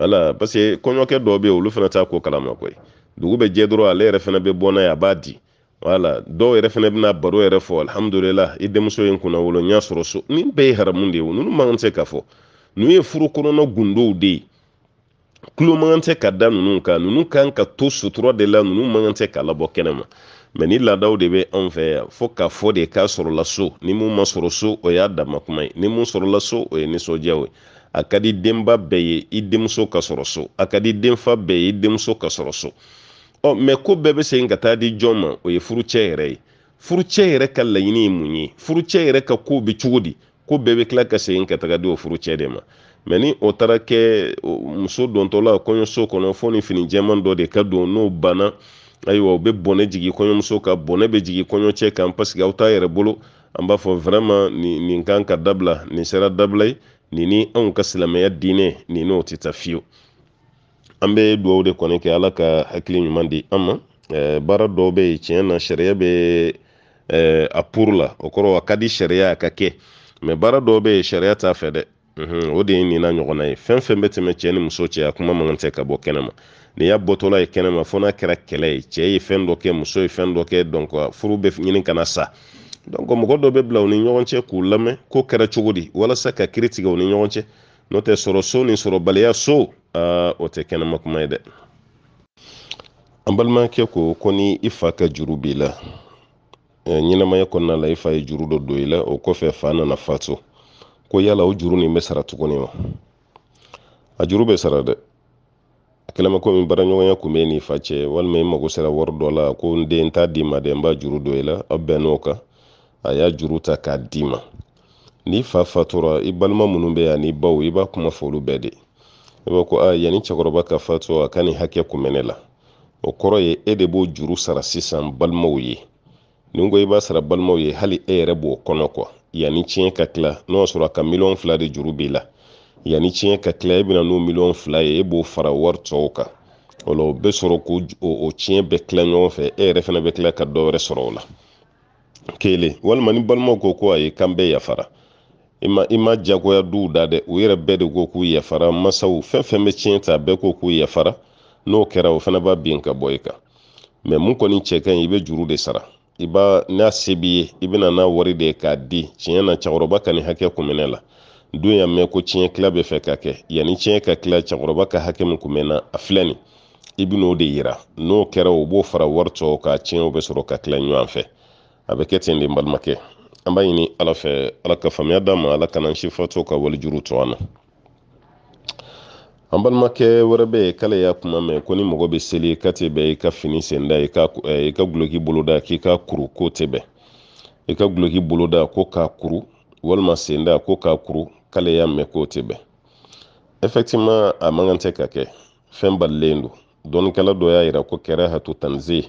[SPEAKER 1] wala parce que kɔɲɔkɛ dɔw bɛ yen olu fana t'a ko kalama koyi dugu bɛ jɛ dɔrɔn ale yɛrɛ fana bɛ bɔ n'a ye a b'a di wala dɔw yɛrɛ fana bɛna baro yɛrɛ fɔ alihamudulila i denmuso ye kunna wolo n y'a sɔrɔ so nin bɛɛ ye haramu de ye ninnu man kan tɛ ka fɔ ninnu ye furu kɔnɔna gundow de ye tulo man kan tɛ ka da ninnu kan ninnu kan ka to sutura de la ninnu man kan tɛ ka labɔ kɛnɛma mɛ ni laadaw de bɛ anw fɛ yan fo k'a fɔ de k'a sɔrɔla so ni mun ma sɔrɔ so o y'a dama kuma ye ni mun sɔrɔla so o ye nisɔndiya ye a ka di denba bɛɛ ye i denmuso ka sɔrɔ so a ka di denfa bɛɛ ye i denmuso ka sɔrɔ so ɔ mɛ ko bɛɛ bɛ segin ka taa di jɔn ma o ye furucɛ yɛrɛ ye furucɛ yɛrɛ ka laɲini ye mun ye furucɛ yɛrɛ ka kow bɛ cogo di ko bɛɛ bɛ tila ka segin ka taga di o furucɛ de ma mɛ ni o taara kɛ muso dontɔla kɔɲɔso kɔnɔ fo ni fini jɛman dɔ de ka don n'o banna ayiwa u bɛ bɔnɛ jigi kɔɲɔmuso kan bɔnɛ bɛ jigi kɔɲɔcɛ kan paseke aw t'a yɛrɛ bolo an b'a fɔ vraiment nin kan ka dabila nin sera dabila ye nini ni anw ka silamɛya diinɛ nin n'o tɛ taa fiyewu an bɛ dugawu de kɔni kɛ ala ka hakili ɲuman di an ma baara dɔw bɛ yen tiɲɛ na sariya bɛ a puru la o kɔrɔ a ka di sariya a ka kɛ mɛ baara dɔw bɛ yen sariya t'a fɛ dɛ o de ye nin n'a ɲɔgɔnna ye fɛn fɛn bɛ tɛmɛ cɛ ni muso cɛ a kuma man kan tɛ ka bɔ kɛnɛma nin y'a bɔtɔla ye kɛnɛma fo n'a kɛra kɛlɛ ye cɛ ye fɛn dɔ kɛ muso ye fɛn dɔ kɛ dɔn furu bɛ ɲini kana sa donc mɔgɔ dɔ bɛ bila u ni ɲɔgɔn cɛ k'u lamɛn ko kɛra cogo di walasa ka kiri tigɛ u ni ɲɔgɔn cɛ n'o tɛ sɔrɔ so ni sɔrɔbaliya so o ah, tɛ kɛnɛma kuma ye dɛ an balimakɛ ko ko ni i fa ka juru b'i la ɲɛnamaya eh, kɔnɔna la i fa ye juru dɔ don i la o kɔfɛ fa nana fato ko yala o juru nin bɛ sara tuguni wa a juru bɛ sara dɛ a kɛlen bɛ komi baaraɲɔgɔnya kun bɛ n'i fa cɛ walima i mago sera wari dɔ la ko n den t'a d'i ma dɛ n b'a juru don i la aw bɛn n'o kan a y'a juru ta k'a d'i ma n'i fa fatura i balima minnu bɛ yan n'i baw i b'a kuma fɔ olu bɛɛ de i b'a ko a yanni cɛkɔrɔba ka fatu a ka nin hakɛ kun ne la o kɔrɔ ye e de b'o juru sara sisan balimaw ye ni ko i b'a sara balimaw ye hali e yɛrɛ b'o kɔnɔ kɔ yanni tiɲɛ ka tila n'o y'a sɔrɔ a ka miliyɔn fila de juru b'i la yanni tiɲɛ ka tila e bɛna n'o miliyɔn fila ye e b'o fara wari tɔw kan o la o bɛ sɔrɔ k'o tiɲɛ bɛɛ tila ɲɔgɔn fɛ e yɛrɛ fana bɛ tila ka dɔ wɛrɛ sɔrɔ o la kelen walima ni balimaw ko ko ayi k'an bɛɛ yafara i ma i ma diyagoya duw da dɛ u yɛrɛ bɛɛ de ko k'u yafara masaw fɛn fɛn bɛ tiɲɛ ta bɛɛ ko k'u yafara n'o kɛra o fana b'a bin ka bɔ i kan mɛ mun kɔni cɛ ka ɲi i bɛ juru de sara i b'a n'a se b'i ye i bɛna n'a wari de ye k'a di tiɲɛ na cɛkɔrɔba ka nin hakɛ kun bɛ la don y'a mɛn ko tiɲɛ tila bɛ fɛ ka kɛ yanni tiɲɛ ka tila cɛkɔrɔba ka hakɛ min kun bɛ na a filɛ nin i bɛn'o de yira n'o kɛra o b'o fara wari tɔw kan tiɲɛw bɛ sɔrɔ ka tila ɲɔgɔn fɛ a bɛ kɛ ten de n balimakɛ an b'a ɲini ala fɛ ala ka faamuya d'a ma ala kana n si fatu ka walijuru tɔ an na an balimakɛ wɛrɛ bɛ yen k'ale y'a kuma mɛn ko ni mɔgɔ bɛ seli ka tɛ bɛn i ka fini sen da i ka guloki boloda k'i ka kuru ko tɛ bɛn i ka guloki boloda ko k'a kuru walima sen da ko k'a kuru k'ale y'a mɛn k'o tɛ bɛn effectivement a man kan tɛ ka kɛ fɛn balilen don dɔnnikɛla dɔ y'a yira ko kɛra hatu tanze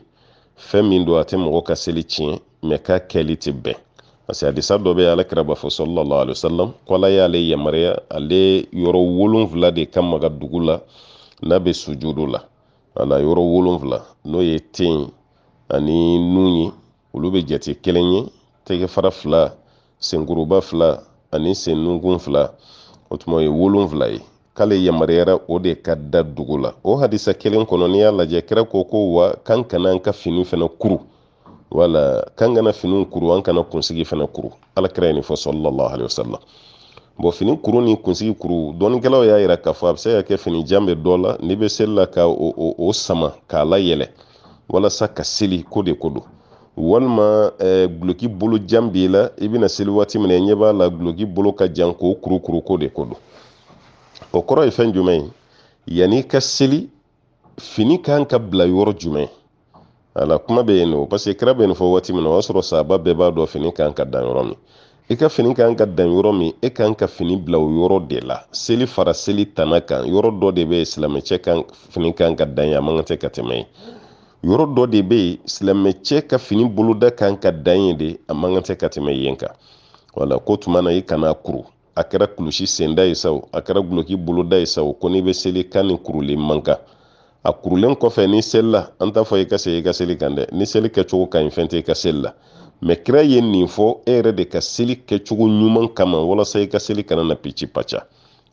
[SPEAKER 1] fɛn min don a tɛ mɔgɔ ka seli tiɲɛ mɛ k'a kɛli tɛ bɛn parce hadisa dɔ bɛ alakira b'a fɔ sallallahu alaihi wasallam k'ala y'ale yamaruya ale yɔrɔ wolonfila de ka maga dugu la n'a bɛ sujudu la wala yɔrɔ wolonfila n'o ye ten ani nun ye olu bɛ jate kelen ye tɛgɛfara fila senkuruba fila ani sen fila o tuma o ye wolonfila ye k'ale yamaruyara o de ka da dugu la o hadisa kelen kɔnɔ n'i y'a lajɛ kira ko ko wa kan kana an ka fini fana kuru wala kan kana finiw kuru an kana kunsigi fana kuru alakira ye nin fɔ sallallahu alaihi wasallam bon fini kuru ni kunsigi kuru dɔnnikɛlaw y'a yira k'a fɔ a bɛ se ka kɛ fini jan bɛ dɔ la n'i bɛ seli la ka o, sama k'a layɛlɛ walasa ka seli ko de ko don walima eh, guloki bolo jan b'i la i bɛna seli waati min i ɲɛ b'a la guloki bolo ka jan k'o kuru ko de ko don o kɔrɔ ye fɛn jumɛn ye yanni ka seli fini kan ka bila yɔrɔ jumɛn ala kuma bɛ yen nɔ parce kira bɛ nin fɔ waati min na o y'a sɔrɔ saaba bɛɛ b'a dɔn fini kan ka dan yɔrɔ min i ka fini kan ka dan yɔrɔ min e kan ka fini bila o yɔrɔ de la seli fara seli tana kan yɔrɔ dɔ de bɛ yen silamɛcɛ kan fini kan ka dan yen a man kan tɛ ka tɛmɛ yen yɔrɔ dɔ de bɛ yen silamɛcɛ ka fini boloda kan ka dan yen de a man kan tɛ ka tɛmɛ yen kan wala ko tuma na i kana kuru a kɛra kulusi senda ye sa o a kɛra guloki boloda ye sa o ko n'i bɛ seli kan ni kurulen man kan a kurulen kɔfɛ ni seli an t'a fɔ i ka segin i ka seli kan dɛ ni seli kɛcogo ka ɲi fɛn tɛ i ka seli la mɛ kira ye nin fɔ e yɛrɛ de ka seli kɛcogo ɲuman kama walasa i ka seli kana na pici paca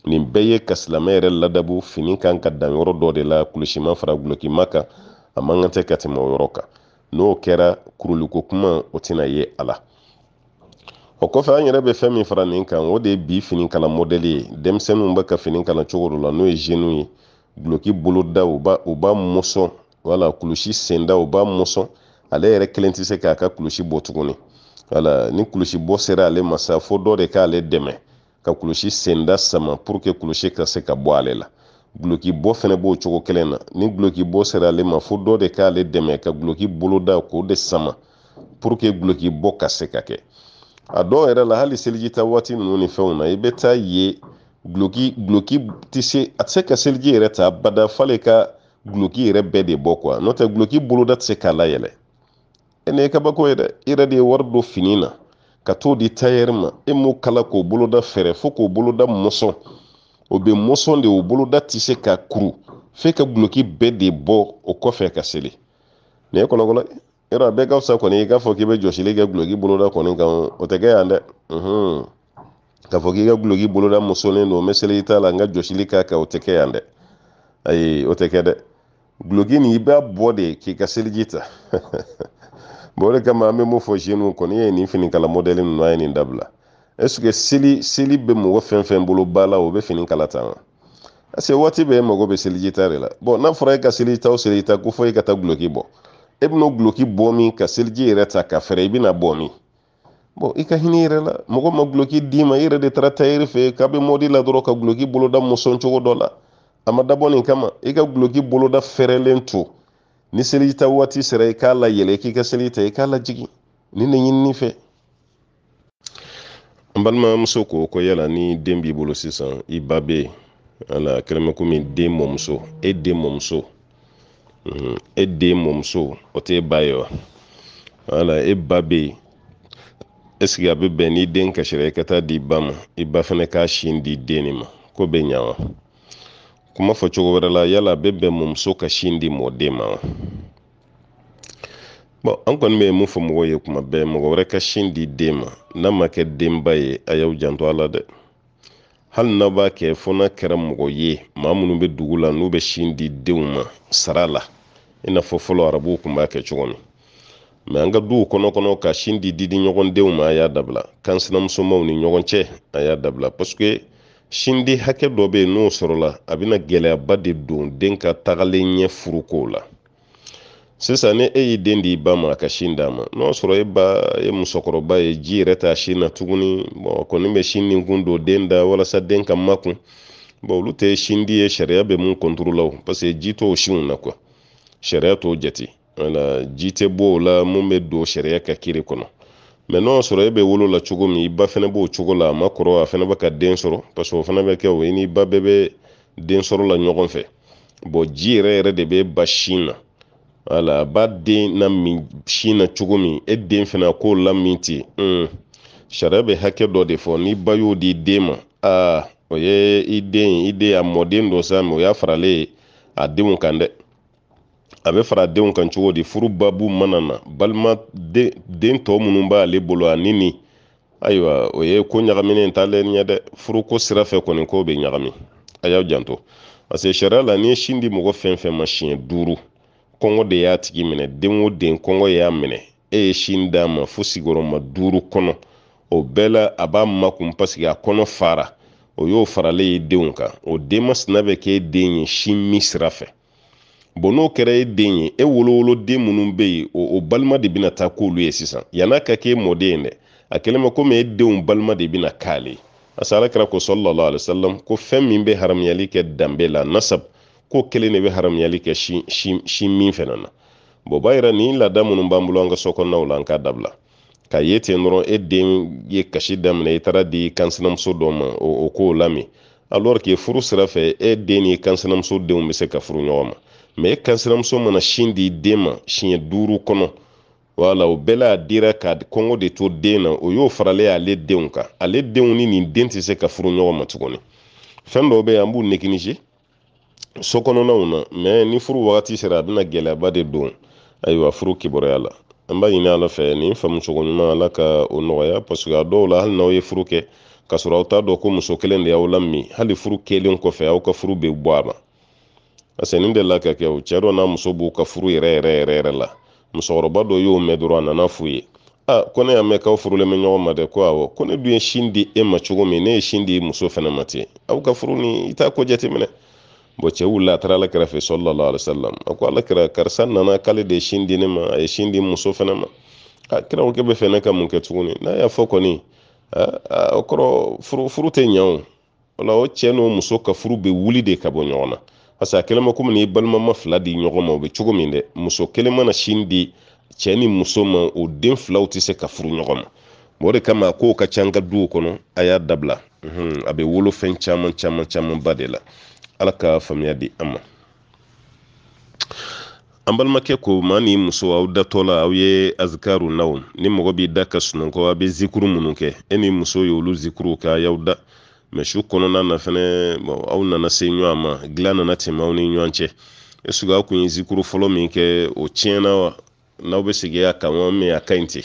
[SPEAKER 1] nin bɛɛ ye ka silamɛ yɛrɛ ladabu fini kan ka dan yɔrɔ dɔ de la kulusima fara gulokima kan a man kan tɛ ka tɛmɛ o yɔrɔ kan n'o kɛra kuruliko kuma o tɛna ye a la o kɔfɛ an yɛrɛ bɛ fɛn min fara nin kan o de ye bi fini mɔdɛli ye denmisɛnninw bɛ ka fini cogo dɔ la n'o ye zenu ye duloki boloda u b'a u b'a mɔsɔn wala kulusi senda u b'a mɔsɔn ale yɛrɛ kelen tɛ se k'a ka kulusi bɔ tuguni wala ni kulusi bɔ sera ale ma sa fo dɔ de k'ale dɛmɛ ka kulusi senda sama puruke kulusi ka se ka bɔ ale la guloki bɔ fɛnɛ b'o cogo kelen na ni guloki bɔ sera ale ma fo dɔ de k'ale dɛmɛ ka guloki boloda k'o de sama puruke guloki bɔ ka se ka kɛ a dɔw yɛrɛ la hali selijita waati ninnu ni fɛnw na i bɛ taa ye guloki guloki tɛ se a tɛ se ka seliji yɛrɛ ta bada f'ale ka guloki yɛrɛ bɛɛ de bɔ kuwa n'o tɛ guloki boloda tɛ se k'a layɛlɛ e ne ye kabako ye dɛ i yɛrɛ de ye wari don fini na ka t'o di tayɛri ma e m'o kala k'o boloda fɛrɛ fo k'o boloda mɔsɔn o bɛ mɔsɔn de o boloda tɛ se ka kuru f'e ka guloki bɛɛ de bɔ o kɔfɛ ka seli nin ye kɔlɔkɔlɔ ye yɔrɔ a bɛɛ ka fisa kɔni i k'a fɔ k'i bɛ jɔsili kɛ guloki boloda kɔni kan o tɛ kɛ yan dɛ k'a fɔ k'i ka guloki boloda musonnen don n bɛ t'a la n ka jɔsili k'a kan o tɛ kɛ yan dɛ ayi o tɛ kɛ dɛ guloki nin i b'a bɔ de k'i ka seliji ta bon o de kama an bɛ mun fɔ zenu kɔni ye nin finikala mɔdɛli ninnu a ye nin dabila ɛsike seli seli bɛ mɔgɔ fɛn fɛn bolo ba la o bɛ fini kala tan wa parce que waati bɛɛ e mago bɛ seliji ta de la bɔn n'a fɔra e ka seliji ta o seliji ta ko fɔ e ka taa guloki bɔ e bɛna guloki bɔ min ka seliji yɛrɛ ta ka fɛrɛ i bɛna bɔ min bon i ka hinɛ i yɛrɛ la mɔgɔ ma guloki d'i i yɛrɛ de taara tayɛri fɛ k'a bɛ mɔdi la dɔrɔn ka guloki boloda mɔsɔn cogo dɔ la a ma dabɔ nin kama i ka guloki boloda fɛrɛlen to ni seli waati sera i k'a layɛlɛ k'i ka seli ta i k'a lajigi ni ne ɲinini fɛ an balimamuso ko ko yala ni den b'i bolo sisan i ba bɛ yen ala kɛlɛmɛ komi den mɔmuso e den mɔmuso e den mɔmuso o tɛ e ba ye wa wala e ba bɛ yen esigi a bɛ bɛn n'i den kasira i ka taa di i ba ma i ba fana k'a sin di den nin ma ko bɛ ɲa wa kuma fɔ cogo wɛrɛ la yala a bɛ bɛn mɔmuso ka sin di mɔden ma wa bɔn an kɔni bɛ mun fɔ mɔgɔw ye kuma bɛɛ mɔgɔ wɛrɛ ka sin di den ma n'a ma kɛ denba ye a y'aw janto a la dɛ hali n'a b'a kɛ fo n'a kɛra mɔgɔ ye maa minnu bɛ dugu la n'u bɛ sin di denw ma sara la i e n'a fɔ fɔlɔ arabuw tun b'a kɛ cogo min mɛ an ka duw kɔnɔ kɔnɔ ka sin di didi ɲɔgɔndenw ma a y'a dabila kansinamusomaw ni ɲɔgɔn cɛ a y'a dabila paske sindi hakɛ dɔ be n'o sɔrɔla a bena gwɛlɛyaba de don den ka tagalen ɲɛ furukow la sisan ni e y'i den di i ba ma ka sin d'a ma n'o sɔrɔ e ba ye musɔkɔrɔba ye ji yɛrɛ t'a sin na tuguni bɔn kɔni bɛ sin nin kun don den da walasa den ka makun bɔn olu tɛ sindi ye sariya bɛ mun kɔntorolaw parce ji t'o sinw na kuwa sariya t'o jate wala ji tɛ la mun bɛ don sariya ka kiri kɔnɔ mɛ n'o y'a sɔrɔ e bɛ wolo la cogo min i ba fana b'o cogo la a ma kɔrɔ a fana bɛ ka den sɔrɔ parce que o fana bɛ kɛ o ye n'i ba bɛɛ bɛ den sɔrɔ la ɲɔgɔn fɛ bɔn ji yɛrɛ yɛrɛ de bɛ ba sin na wala a b'a den na min sin na cogo min e den fana k'o la min ten un sariya bɛ hakɛ dɔ de fɔ n'i ba y'o di den ma aa o ye i den i den a mɔden dɔ sa mɛ o y'a faralen a denw kan dɛ a bɛ fara denw kan cogo di furu babu mana na balima den tɔ minnu b'ale bolo ani ni ayiwa o ye ko ɲagaminen t'ale ɲɛ dɛ furuko sira fɛ kɔni ko bɛ ɲagami a y'aw janto parce que sariya la n'i ye sin di mɔgɔ fɛn fɛn ma siɲɛ duuru kɔngɔ de y'a tigi minɛ den o den kɔngɔ y'a minɛ e ye sin d'a ma fo sigiyɔrɔma duuru kɔnɔ o bɛɛ la a b'a makun paseke a kɔnɔ fara o y'o faralen ye denw kan o den masina bɛ k'e den ye sin min sira fɛ bon n'o kɛra e den ye e wolowoloden minnu bɛ yen o balima de bɛna taa k'olu ye sisan yann'a ka k'e mɔden ye dɛ a kɛlen bɛ komi e denw balima de bɛna k'ale asa ala kɛra ko sɔlɔlɔ alisalam ko fɛn min bɛ haramuyali kɛ danbe la nasab ko kelen de bɛ haramuyali kɛ sin min fana na bon b'a yira nin laada minnu b'an bolo an ka so la an k'a dabila k'a ye ten dɔrɔn e den ye kasi daminɛ i taara di kansinamuso dɔ ma o k'o lamɛn alors que furu sira fɛ e den ni kansinamuso denw bɛ se ka furu ɲɔgɔn ma mɛ e kansinamuso mana sin di den ma siɲɛ duuru kɔnɔ wala o bɛɛ la a dira ka kɔngɔ de to den na o y'o farale ale denw kan ale denw ni nin den tɛ se ka furu ɲɔgɔn ma tuguni fɛn dɔw bɛ an b'u negilize so kɔnɔnaw na mɛ ni furu wagati sera a bɛna gɛlɛyaba de don ayiwa furu kibaruya la an b'a ɲini ala fɛ nin faamucogo ɲuman ala ka o nɔgɔya paseke a dɔw la hali n'aw ye furu kɛ k'a sɔrɔ aw t'a dɔn ko muso kelen de y'aw lamini hali furu kɛlen kɔfɛ aw ka furu bɛ bɔ a ma parce que nin de ka kɛ o cɛ dɔ n'a muso b'u ka furu yɛrɛ yɛrɛ yɛrɛ yɛrɛ la musokɔrɔba dɔ y'o mɛn dɔrɔn a nana f'u ye a ko ne y'a mɛn k'aw furulen bɛ ɲɔgɔn ma dɛ ko awɔ ko ne dun ye sin di e ma cogo min ne ye sin di muso fana ma ten aw ka furu ni i t'a ko jateminɛ bon cɛ wulila a taara ala kɛrɛfɛ sɔlɔlɔ alayisalam a ko ala kɛra karisa nana k'ale de ye sin di ne ma a ye sin di muso fana ma a kira ko k'e bɛ fɛ ne ka mun kɛ tuguni n'a y'a fɔ kɔni o kɔrɔ furu furu tɛ ɲɛ o o la o cɛ n'o muso ka furu bɛ wuli de ka bɔ ɲɔgɔn na parce que kelema kɛlen ni balimama fila di ɲɔgɔn ma o bɛ cogo min dɛ muso kelen mana sin di cɛ ni muso ma o den filaw tɛ se ka furu ɲɔgɔn ma o de kama kow ka ca an ka duw kɔnɔ a y'a dabila a bɛ wolo fɛn caman caman caman ba de la ala ka faamuya di an ma an balimakɛ ko ma ni muso aw datɔ la aw ye azikaru naw ni mɔgɔ b'i da ka sunɔgɔ a bɛ zikuru minnu kɛ e ni muso ye olu zikuruw kɛ a y'aw da mɛ su kɔnɔna na fɛnɛ aw nana se ɲɔgɔn ma dilan nana tɛmɛ aw ni ɲɔgɔn cɛ esuga aw kun ye zikuru fɔlɔ min kɛ o tiɲɛna wa n'aw bɛ segin a kan wa mɛ a ka ɲi ten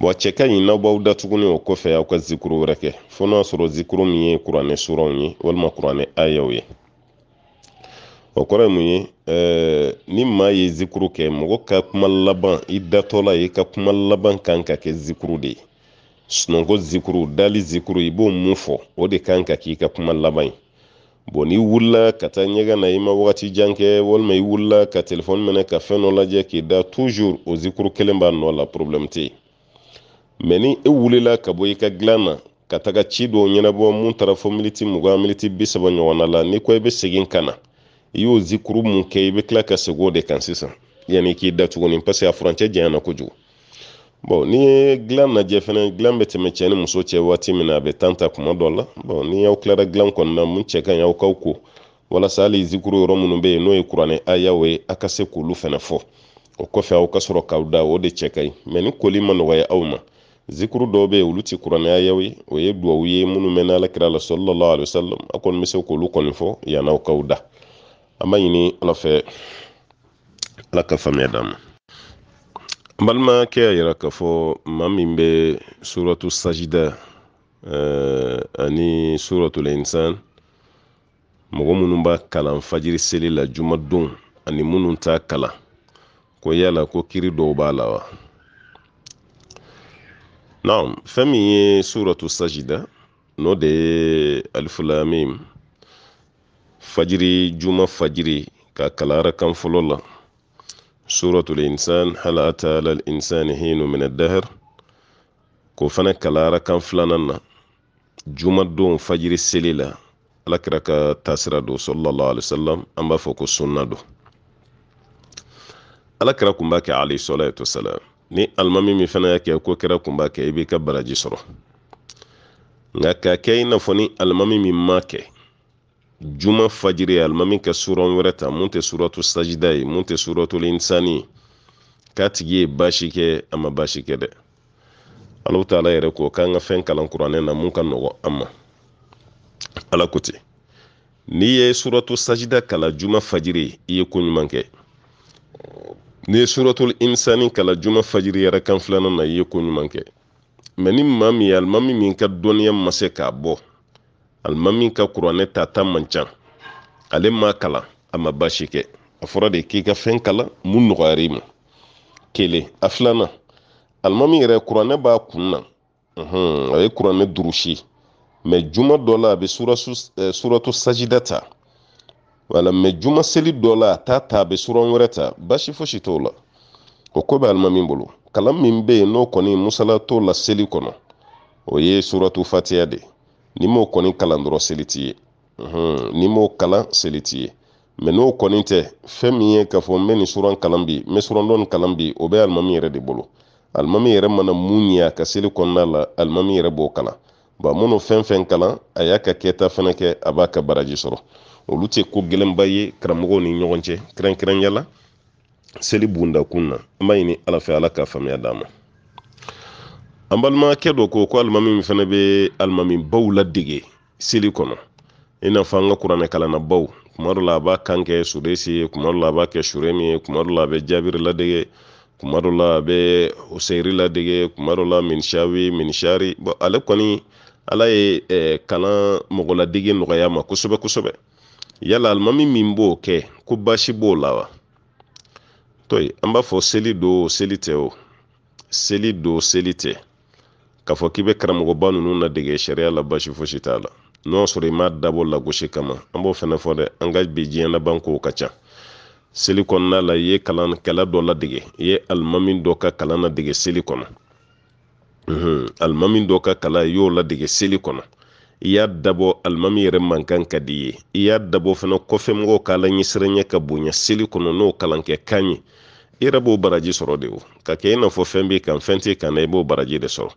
[SPEAKER 1] wa cɛ ka ɲi n'aw b'aw da o kɔfɛ aw ka zikuru wɛrɛ kɛ fo n'a sɔrɔ zikuru min ye kuranɛ suraw ye walima kuranɛ ayaw ye o kɔrɔ ye mun ye ni maa ye zikuru kɛ mɔgɔ ka kuma laban i datɔla i ka kuma laban kan ka kɛ zikuru de ye sunɔgɔ zikuru dali zikuru i b'o mun fɔ o de kan ka k'i ka kuma laban ye bon n'i wulila ka taa ɲɛgɛn na i ma wagati jan kɛ walima i wulila ka telefɔni minɛ ka fɛn dɔ lajɛ k'i da toujours o zikuru kelen b'a nɔ la problème tɛ yen mɛ ni e wulila ka bɔ i ka dilan na ka taga ci dɔw ɲɛnabɔ mun tara fɔ militi mugan militi bi saba ɲɔgɔnna la n'i ko i bɛ segin ka na i y'o zikuru mun kɛ i bɛ tila ka segin de kan sisan yanni k'i da tuguni parce que a furancɛ janyana kojugu bon n'i ye dilan lajɛ fɛnɛ dilan bɛ tɛmɛ cɛɛ ni muso cɛ waati min na a bɛ tan kuma dɔ la bon ni aw kilara dilan kɔni na mun cɛ ka ɲi aw kaw ko walasa hali zikuru yɔrɔ minnu bɛ yen n'o ye kuranɛ ayaw ye a ka se k'olu fɛnɛ fɔ o kɔfɛ aw ka sɔrɔ k'aw da o de cɛ ka ɲi mɛ ni koli ma nɔgɔya aw ma zikuru dɔw bɛ yen olu ti kuranɛ ayaw ye o ye duwawu ye minnu mɛn n'ala la sɔlɔlɔ ali wasalam a kɔni bɛ se k'olu kɔni fɔ yann'aw kaw da an b'a ɲini ala fɛ ala ka faamuya d'an ma n balimakɛ y'a yira k'a fɔ ma min bɛ suratu sajida uh, ani suratul insan mɔgɔ minnu b'a kalan fajiri seli la jumadon ani minnu t'a kalan ko yala ko kiri dɔw b'a la wa naam fɛn min ye suratu sajida n'o de ye alifulamim fajiri juma fajiri ka kalan arakan fɔlɔ la سورة الإنسان هل أتى للإنسان حين من الدهر ko fana kalara kan filanan na juma don fajiri seli la alakira ka tasira don sallallahu alaihi wasallam an b'a fɔ ko sunna don alakira kun b'a kɛ alayhi salatu wasalam ni alimami min fana y'a kɛ ko kɛra kun b'a kɛ i b'i ka baraji sɔrɔ nka ka kɛ i n'a fɔ ni alimami min m'a kɛ juma fajiri alimami ka sura wɛrɛ ta mun tɛ suratu sajida ye mun tɛ suratul insani k'a tigi ye baasi kɛ a ma baasi kɛ dɛ alahu taala yɛrɛ ko k'an ka fɛn kalan kuranɛ na mun ka nɔgɔ an ma ala ko ten n'i ye suratu sajida kala juma fajiri i ye ko kɛ n'i ye suratul insani kala juma fajiri yɛrɛ kan filanan na i ye ko kɛ mɛ ni maa min ye alimami min ka dɔnniya ma se k'a bɔ alimami ka kuranɛ tata man ca ale ma kalan a ma baasi kɛ a fɔra de k'i ka fɛn kalan mun nɔgɔyar'i ma kelen a filanan alimami yɛrɛ kuranɛ b'a kun na a ye kuranɛ durusi mɛ juma dɔ la a bɛ suratu sajida ta wala mɛ juma seli dɔ la a t'a ta a bɛ suran wɛrɛ ta baasi fosi t'o la o ko bɛ alimami bolo kalan min bɛ yen n'o kɔni musala t'o la seli kɔnɔ o ye suratu fatiya de ye n'i m'o kɔni kalan dɔrɔn seli t'i ye n'i m'o kalan seli t'i ye mɛ n'o kɔni tɛ fɛn min ye k'a fɔ n bɛ nin suran kalan bi n bɛ suran dɔɔni kalan bi o bɛ alimami yɛrɛ de bolo alimami yɛrɛ mana mun ye a ka seli kɔnɔna la alimami yɛrɛ b'o kalan ba minnu fɛn fɛn kalan a y'a ka kɛta fana kɛ a b'a ka baraji sɔrɔ olu tɛ ko gɛlɛnba ye karamɔgɔw ni ɲɔgɔn cɛ kɛrɛnkɛrɛnya la seli bundakun na an b'a ɲini ala fɛ ala ka faamuya d'an ma an balimakɛ dɔ ko ko alimami min fana bɛ alimami baw ladege seli kɔnɔ i n'a fɔ an ka kuranɛ kalannabaw kuma dɔ la a b'a kan kɛ suresi ye kuma dɔ la a b'a kɛ sure min ye kuma dɔ la a bɛ jaabiri ladege kuma dɔ la a bɛ oseyiri ladege kuma dɔ la minishawi minishari bon ale kɔni ala ye eh, kalan mɔgɔladege nɔgɔya ma kosɛbɛ kosɛbɛ yala alimami min b'o kɛ ko baasi b'o la wa to ye an b'a fɔ seli do seli tɛ o seli do seli tɛ k'a fɔ k'i bɛ karamɔgɔba ninnu na dege sariya mhm. la basi fosi t'a la n'o y'a sɔrɔ i m'a dabɔ lagosi kama an b'o fana fɔ dɛ an ka bi diɲɛ laban kow ka ca seli kɔnɔna la i ye kalankɛla dɔ ladege i ye alimami dɔ ka kalan ladege seli kɔnɔ alimami dɔ ka kalan i y'o ladege seli kɔnɔ i y'a dabɔ alimami yɛrɛ man kan ka di i ye i y'a dabɔ fana kɔfɛmɔgɔw ka alaɲɛsiranya ka bonya seli kɔnɔ n'o kalankɛ kan ye i yɛrɛ b'o baraji sɔrɔ de o ka kɛ i n'a fɔ fɛn b'i kan fɛn t'i kan na i b'o baraji de sɔrɔ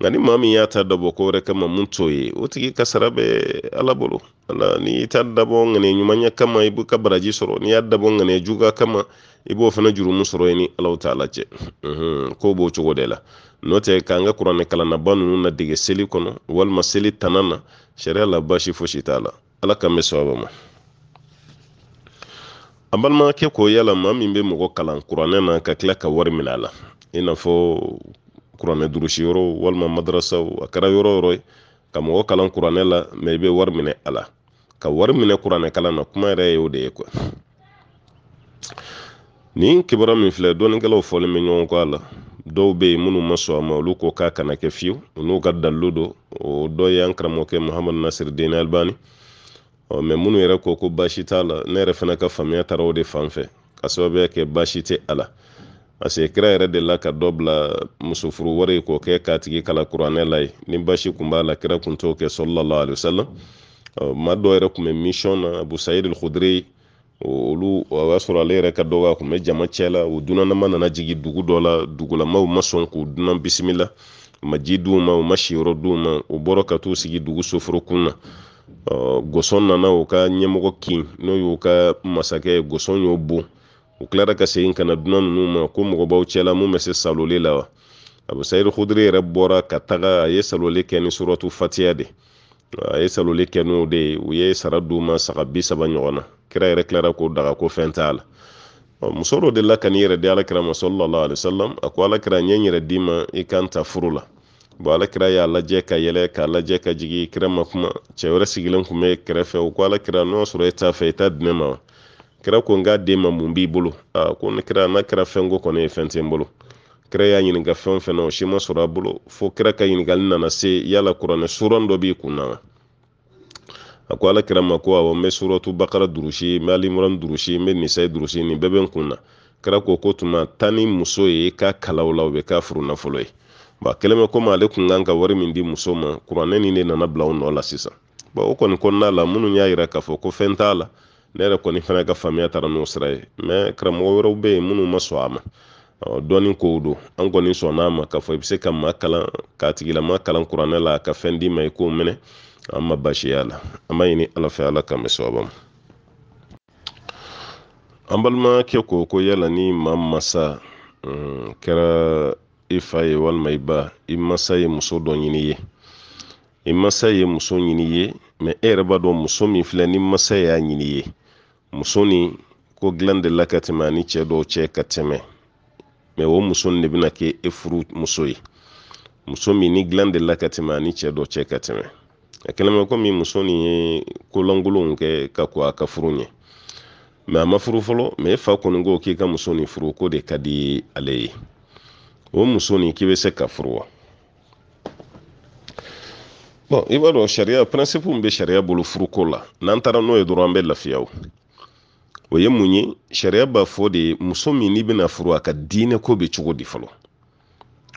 [SPEAKER 1] nka ni maa min y'a ta dabɔ ko wɛrɛ kama mun t'o ye o tigi ka bɛ ala bolo ala n'i y'i ta dabɔ ŋaniya ɲumanya kama i ka baraji sɔrɔ n'i y'a dabɔ ŋaniya juguya kama i b'o fana jurumu sɔrɔ i ni alaw ta'ala cɛ mhm, ko b'o cogo de la n'o tɛ k'an ka kuranɛ kalannaba ninnu na dege seli kɔnɔ walima seli tana na sariya la baasi fosi t'a la ala k'an bɛ sababa ma an balimakɛ ko yala maa min bɛ mɔgɔ kalan kuranɛ na ka tila ka wari minɛ a la i n'a fɔ kuranɛ durusi yɔrɔ walima madarasaw a kɛra yɔrɔ yɔrɔ ye ka mɔgɔ kalan kuranɛ la mɛ i bɛ wari minɛ a la ka wari minɛ kuranɛ kalan na kuma yɛrɛ y'o de ye kuwa nin kibaruya min filɛ dɔnnikɛlaw fɔlen bɛ ɲɔgɔn kɔ a la dɔw bɛ yen minnu ma sɔn a ma olu ko k'a kana kɛ fiyewu u n'u ka dalilu don o dɔ y'an karamɔgɔkɛ muhamadu nasiri den albani ɔ mɛ minnu yɛrɛ ko ko baasi t'a la ne yɛrɛ fana ka faamuya taara o de fan fɛ ka sababuya kɛ baasi tɛ a la parce que kira yɛrɛ de la ka dɔ bila musofuru wari k'o kɛ k'a tigi kala kuranɛ la ye ni basi kun b'a la kira kun t'o kɛ sɔlɔlɔ alayhi wasalam ma dɔ yɛrɛ kun bɛ mission na abu sayid al olu o y'a sɔrɔ ale yɛrɛ ka dɔgɔ a kun bɛ jama cɛ la o dunanama nana jigin dugu dɔ la dugulamaw ma sɔn k'u dunan bisimila u ma ji di u ma u ma siyɔrɔ di u ma u bɔra ka t'u sigi dugu soforokun na gɔsɔn nana u ka ɲɛmɔgɔ kin n'o y'u ka masakɛ gɔsɔn y'o bon u tilara ka segin kana dunan ninnu ma ko mɔgɔ cɛla mun bɛ se saloli la wa abu sayid khudri yɛrɛ bɔra ka taga a ye saloli kɛ ni suratu fatiya de a ye saloli kɛ n'o de ye u ye sara d'u ma saga bi saba ɲɔgɔn na kira yɛrɛ tilara k'o daga ko fɛn t'a la muso dɔ delila ka n'i yɛrɛ di alakira ma sallallahu alaihi a ko alakira n ye n yɛrɛ d'i ma i kan ta furu la bon alakira y'a lajɛ ka yɛlɛ k'a lajɛ ka jigin kira ma kuma cɛ wɛrɛ sigilen tun bɛ kɛrɛfɛ o ko alakira n'o y'a sɔrɔ e t'a fɛ i t'a di ne ma kira ko n k'a den ma mun b'i bolo aa ko ne kira n'a kɛra fɛn ko kɔni ye fɛn tɛ n bolo kira y'a ɲininka fɛn o fɛn na o si ma sɔrɔ a bolo fo kira ka ɲininkali nana se yala kuranɛ suran dɔ b'i kun na wa a ko ala kira ma ko awɔ n bɛ suratu bakara durusi n bɛ alimuran durusi n bɛ nisayi durusi nin bɛɛ bɛ n kun na kira ko ko tuma tan ni muso ye i ka kalaw la o bɛ k'a furu nafolo ye ba kelen bɛ komi ale kun kan ka wari min di muso ma kuranɛ nin de nana bila o nɔ la sisan bon o kɔni kɔnɔna la minnu y'a yira k'a fɔ ko fɛn t'a la ne yɛrɛ kɔni fana ka faamuya taara n'o sira ye mɛ karamɔgɔ wɛrɛw bɛ yen minnu ma sɔn a ma dɔɔni kow don an kɔni sɔnna ma k'a fɔ i bɛ se ka maa kalan k'a tigilama kalan kuranɛ la ka fɛn d'i ma i k'o minɛ an ma basi la an b'a ɲini ala fɛ ala k'an bɛ sababa ma an balimakɛ ko ko yala ni maa masa hmm, kɛra i fa ye walima i ba i masa ye muso dɔ ɲini ye i masa ye muso ɲini ye mɛ e yɛrɛ b'a dɔn muso min filɛ ni masa y'a ɲini ye musoni ni ko dilan delila ka tɛmɛ ani cɛ dɔw cɛ ka tɛmɛ mɛ o muso nin de bɛna kɛ e furu muso ye muso min ni dilan delila ka tɛmɛ ani cɛ dɔw cɛ ka tɛmɛ a kɛlen bɛ komi muso nin ye kolankolonw kɛ ka kɔ a ka furu ɲɛ mɛ a ma furu fɔlɔ mɛ e fa kɔni ko k'i ka muso nin furu ko de ka di ale ye o muso nin k'i bɛ se ka furu wa bɔn i b'a dɔn sariya pɛrɛnsipu min bɛ sariya bolo furuko la n'an taara n'o ye dɔrɔn an bɛ lafiya o o ye mun ye sariya b'a fɔ de muso min n'i bɛna furu a ka diinɛ ko bɛ cogo di fɔlɔ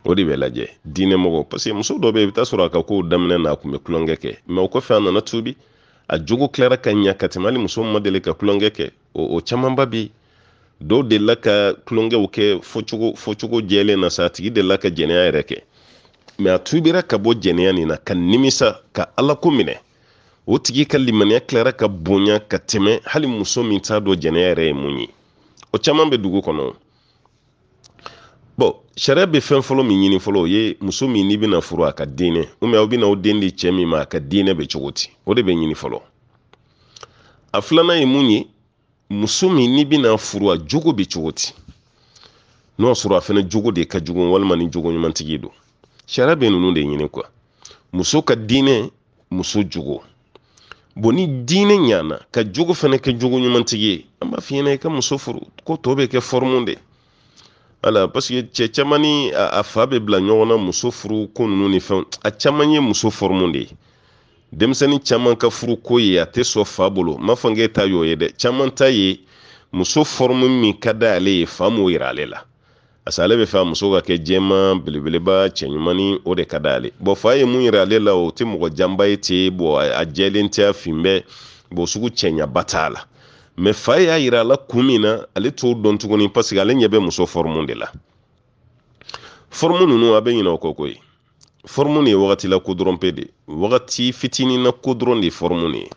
[SPEAKER 1] o de bɛ lajɛ diinɛ mɔgɔ parce muso dɔ bɛ yen i bɛ taa sɔrɔ a ka kow daminɛ na a tun bɛ tulonkɛ kɛ mɛ o kɔfɛ a nana tuubi a jogo tilara ka ɲa ka tɛmɛ hali muso ma deli ka tulonkɛ kɛ o o camanba bɛ yen dɔw delila ka tulonkɛw kɛ fɔcogo fɔcogo jɛlen na sa a tigi delila ka jɛnɛya yɛrɛ kɛ mɛ a tuubira ka bɔ jɛnɛya nin na ka nimisa ka ala minɛ o tigi ka limaniya tilara ka bonya ka tɛmɛ hali muso min t'a dɔ jɛnɛya yɛrɛ ye mun ye o caman bɛ dugu kɔnɔ bɔn sariya bɛ fɛn fɔlɔ min ɲini fɔlɔ o ye muso min n'i bɛna furu a ka diinɛ u aw bɛna aw den di cɛ min ma a ka diinɛ bɛ cogo di o de bɛ ɲini fɔlɔ a filanan ye mun ye muso min n'i bɛna furu a jogo bɛ cogo di n'o y'a sɔrɔ a fana jogo de ka jugu walima ni jogo ɲumantigi don sariya bɛ ninnu de ɲini kuwa muso ka diinɛ muso jogo bon ni diinɛ ɲana ka jogo fɛnɛ kɛ jogo ɲumantigi ye an b'a fiyɛna i ka muso furu ko tɔ bɛ kɛ fɔrimu de ala parsike cɛ caman ni a fa bɛ bila ɲɔgɔn muso furu ko nunu ni fɛnw a caman ye muso fɔrimu de ye denmisɛni caman ka furu ko ye a tɛ sɔn fa bolo m'a fɔ n k'e ta yɔ ye dɛ caman ta ye muso fɔrimu min ka da ale ye fa m'o yira ale la parce que ale bɛ fɛ muso ka kɛ jɛma belebeleba cɛɲumani o de ka d'ale bɔn fa ye mun yira ale la o tɛ mɔgɔ janba ye ten bɔn a jɛlen tɛ a fin bɛ bɔn sugu cɛɲaba t'a la mɛ fa y'a yira la kun min na ale t'o dɔn tuguni parce que ale ɲɛ bɛ muso fɔrɔmu de la fɔrɔmu ninnu a bɛ ɲinɛ o kɔ koyi fɔrɔmu de ye wagati la ko dɔrɔn pe de wagati fitinin na ko dɔrɔn de ye fɔrɔmu de ye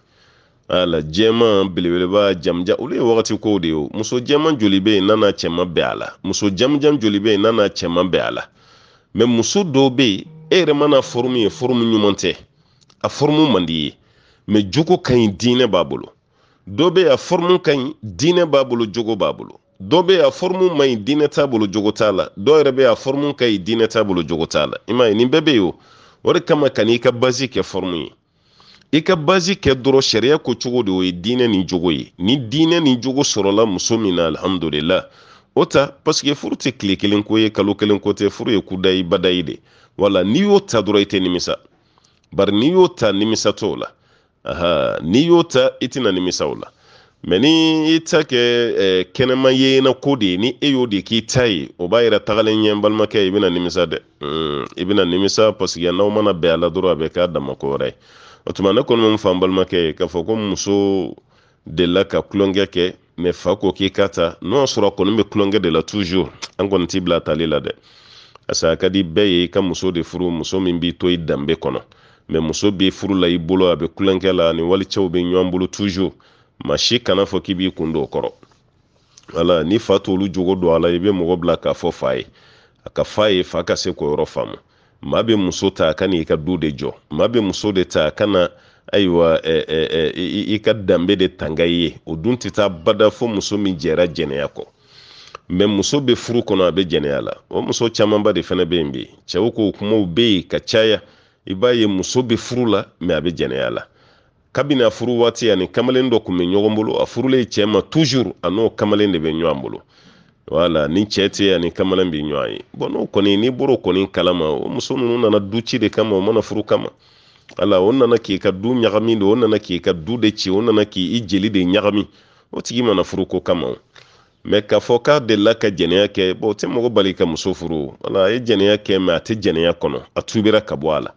[SPEAKER 1] ala jɛman belebeleba jamujan olu ye wagati kow de ye muso jɛman joli bɛ yen n'a n'a bɛɛ a la muso jamujan joli bɛ yen n'a n'a bɛɛ a la mɛ muso dɔw bɛ yen e yɛrɛ mana fɔrumu ye fɔrumu ɲuman tɛ a fɔrumu man di ye mɛ jogo ka ɲi diinɛ b'a bolo dɔ bɛ a fɔrumu ka ɲi diinɛ b'a bolo jogo b'a bolo dɔ bɛ a fɔrumu man ɲi diinɛ t'a bolo jogo t'a la dɔw yɛrɛ bɛ a fɔrumu ka ɲi diinɛ t'a bolo jogo t'a la i m'a ye nin bɛɛ bɛ yen o o de kama ka n'i ka bazi kɛ fɔrumu ye i ka bazi kɛ dɔrɔn sariya ko cogo de o ye diinɛ nin jogo ye ni diinɛ nin jogo sɔrɔla muso min na alihamudulila o ta parsike furu tɛ kile kelen ko ye kalo kelen ko tɛ furu ye kudayi badayi de wala n'i y'o ta dɔrɔn i tɛ nimisa bari n'i y'o ta nimisa t'o la aha n'i y'o ta i tɛna nimisa o la mɛ ni i ta kɛ eh, kɛnɛma yeena ko de ye ni e y'o de k'i ta ye o b'a yira tagalen ɲɛ n balimakɛ i bena nimisa dɛ mm, i bena nimisa parsike n'aw mana bɛn a la dɔrɔn a bɛ k'a dama ko wɛrɛ ye o tuma ne kɔni bɛ n fa n balimakɛ ye k'a fɔ ko muso delila ka tulonkɛ kɛ mɛ fa ko k'i ka ta n'o sɔrɔ kɔni bɛ tulonkɛ de la toujours an kɔni t'i bila tali la dɛ a ka di bɛɛ ye i ka muso de furu muso min b'i to i danbe kɔnɔ mɛ muso b'i furu la i bolo a bɛ kulonkɛ la ani walicɛw bɛ ɲɔgɔn bolo toujours maa si kana fɔ k'i b'i kun don o kɔrɔ wala ni fa t'olu jogo don a la i bɛ mɔgɔ bila k'a fɔ fa ye a ka fa ye fa ka se k'o yɔrɔ faamu ma be muso ta ka i ka du de jɔ ma be muso de ta kana ayiwa eh, eh, eh, i ka danbe de tanga i ye o dun tɛ taa bada fo muso min jɛra jɛnɛya kɔ mɛ muso bɛ furu kɔnɔ a bɛ jɛnɛya la o muso camanba de fana bɛ yen bi cɛw k'o kumaw bɛ yen ka caya i b'a ye muso bɛ furu la mɛ a bɛ jɛnɛya la kabini a furu waati ani kamalen dɔ tun bɛ ɲɔgɔn bolo a furulen cɛ ma tuzur a n'o kamalen de bɛ ɲɔgɔn bolo wala ni cɛ tɛ yan ni kamalan bɛ ɲɔgɔn ye bɔn n'o kɔni n'i bɔr'o kɔni kalama o muso ninnu nana du ci de kama o mana furu kama ala o nana k'i ka du ɲagami de o nana k'i ka du de ci o nana k'i jeli de ɲagami o tigi mana furu ko kama o mɛ k'a fɔ k'a delila ka jɛnɛya kɛ bɔn o tɛ mɔgɔ bali ka muso furu wala a ye jɛnɛya kɛ mɛ a tɛ jɛnɛya kɔnɔ a tubira ka bɔ a la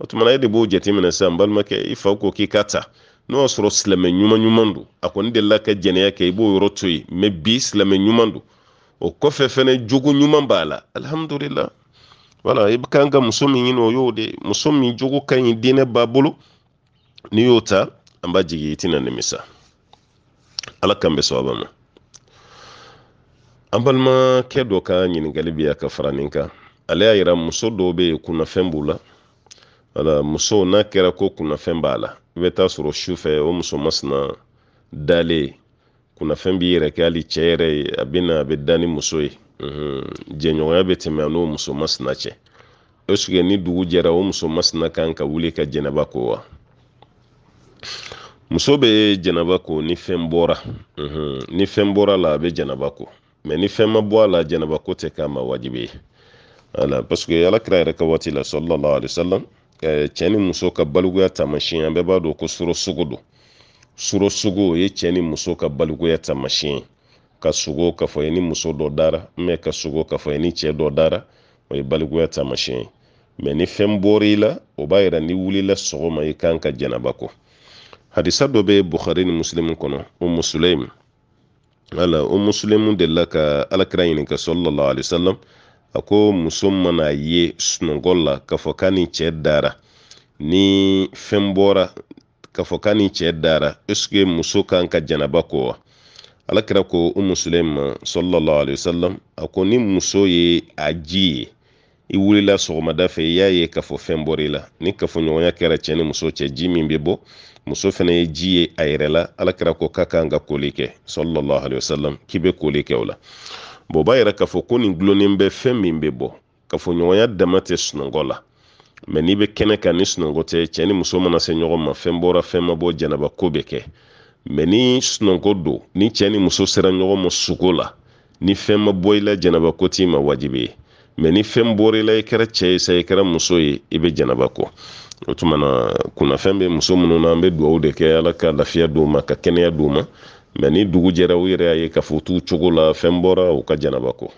[SPEAKER 1] o tuma na e de b'o jateminɛ sisan balimakɛ i fa ko k'i ka ta n'o y'a sɔrɔ silamɛ ɲuman ɲuman don a kɔni delila ka jɛnɛya kɛ i b'o yɔrɔ to yen mɛ bi silamɛ ɲuman don o kɔfɛ fɛnɛ jogo ɲuman b'a la alhamdulillah wala i kan ka muso min ɲini o y'o de muso min jogo ka ɲi diinɛ b'a bolo n'i y'o ta an b'a jigi i tɛna nimisa ala kan bɛ sababa ma an balimakɛ dɔ ka ɲininkali bɛ ka fara nin kan ale y'a yira muso dɔw bɛ yen kunnafɛn b'u la wala muso n'a kɛra ko kunnafɛn b'a la i bɛ taa sɔrɔ sufɛ o muso masina dalen kunnafɛn b'i yɛrɛ kɛ hali cɛ yɛrɛ ye a bɛ na a bɛ da ni muso ye jɛɲɔgɔnya bɛ tɛmɛ n'o muso masina cɛ esike ni dugu jɛra o muso masina kan ka wuli ka jɛnɛba ko wa muso bɛ jɛnɛba ko ni fɛn bɔra mhm. ni fɛn bɔra la a bɛ jɛnɛba ko mɛ ni fɛn ma bɔ a la jɛnɛba ko tɛ k'a ma wajibi ye wala paseke alakira yɛrɛ ka waati la sɔlɔlɔ alayisalam eh, cɛ ni muso ka balikuya taamasiyɛn bɛɛ b'a dɔn ko soro sogo don suro sugu ye cɛ ni muso ka balikuya taamasiyɛn ka sogo k'a ye ni muso dɔ dara ka sogo k'a ye ni cɛ dɔ dara o ye balikuya taamasiyɛn mɛ ni fɛn bɔra la o b'a yira ni wulila sɔgɔma i kan ka janaba kɔ hadisa dɔ bɛ bukhari ni muslimu kɔnɔ o musulɛmu wala o musulɛmu delila ka alakira ɲininka sɔlɔlɔ alisalam a ko muso mana ye sunɔgɔ la k'a k'a ni cɛ dara ni fɛn bɔra k'a fɔ k'a ni cɛ dara eske muso kan ka janaba ko wa alakira ko umu sulema sallallahu alaihi wasallam a ko ni muso ye a ji ye i wulila sɔgɔmada fɛ i y'a ye k'a fɔ fɛn bɔr'i la ni kafoɲɔgɔnya kɛra cɛ ni muso cɛ ji min bɛ bɔ muso fana ye ji ye a yɛrɛ la alakira ko k'a kan ka koli kɛ sallallahu alaihi wasallam k'i bɛ koli kɛ o la bon b'a yira k'a fɔ ko nin gulonnen bɛ fɛn min bɛ bɔ kafoɲɔgɔnya dama tɛ sunɔgɔ la mɛ n'i bɛ kɛnɛ kan ni sunɔgɔ tɛ cɛ ni muso mana se ɲɔgɔn ma fɛn bɔra fɛn ma bɔ janaba ko bɛ kɛ mɛ ni sunɔgɔ don ni cɛ ni muso sera ɲɔgɔn ma suko la ni fɛn ma bɔ i la janaba ko t'i ma wajibi ye mɛ ni fɛn bɔra i i kɛra cɛ sa i kɛra muso ye i bɛ janaba kɔ o tuma na kunnafɛn bɛ muso minnu na an bɛ dugawu de kɛ ala ka lafiya d'u ma ka kɛnɛya d'u ma mɛ ni dugu jɛra u yɛrɛ y'a ye k'a fɔ u t'u cogo la fɛn bɔra u ka janaba kɔ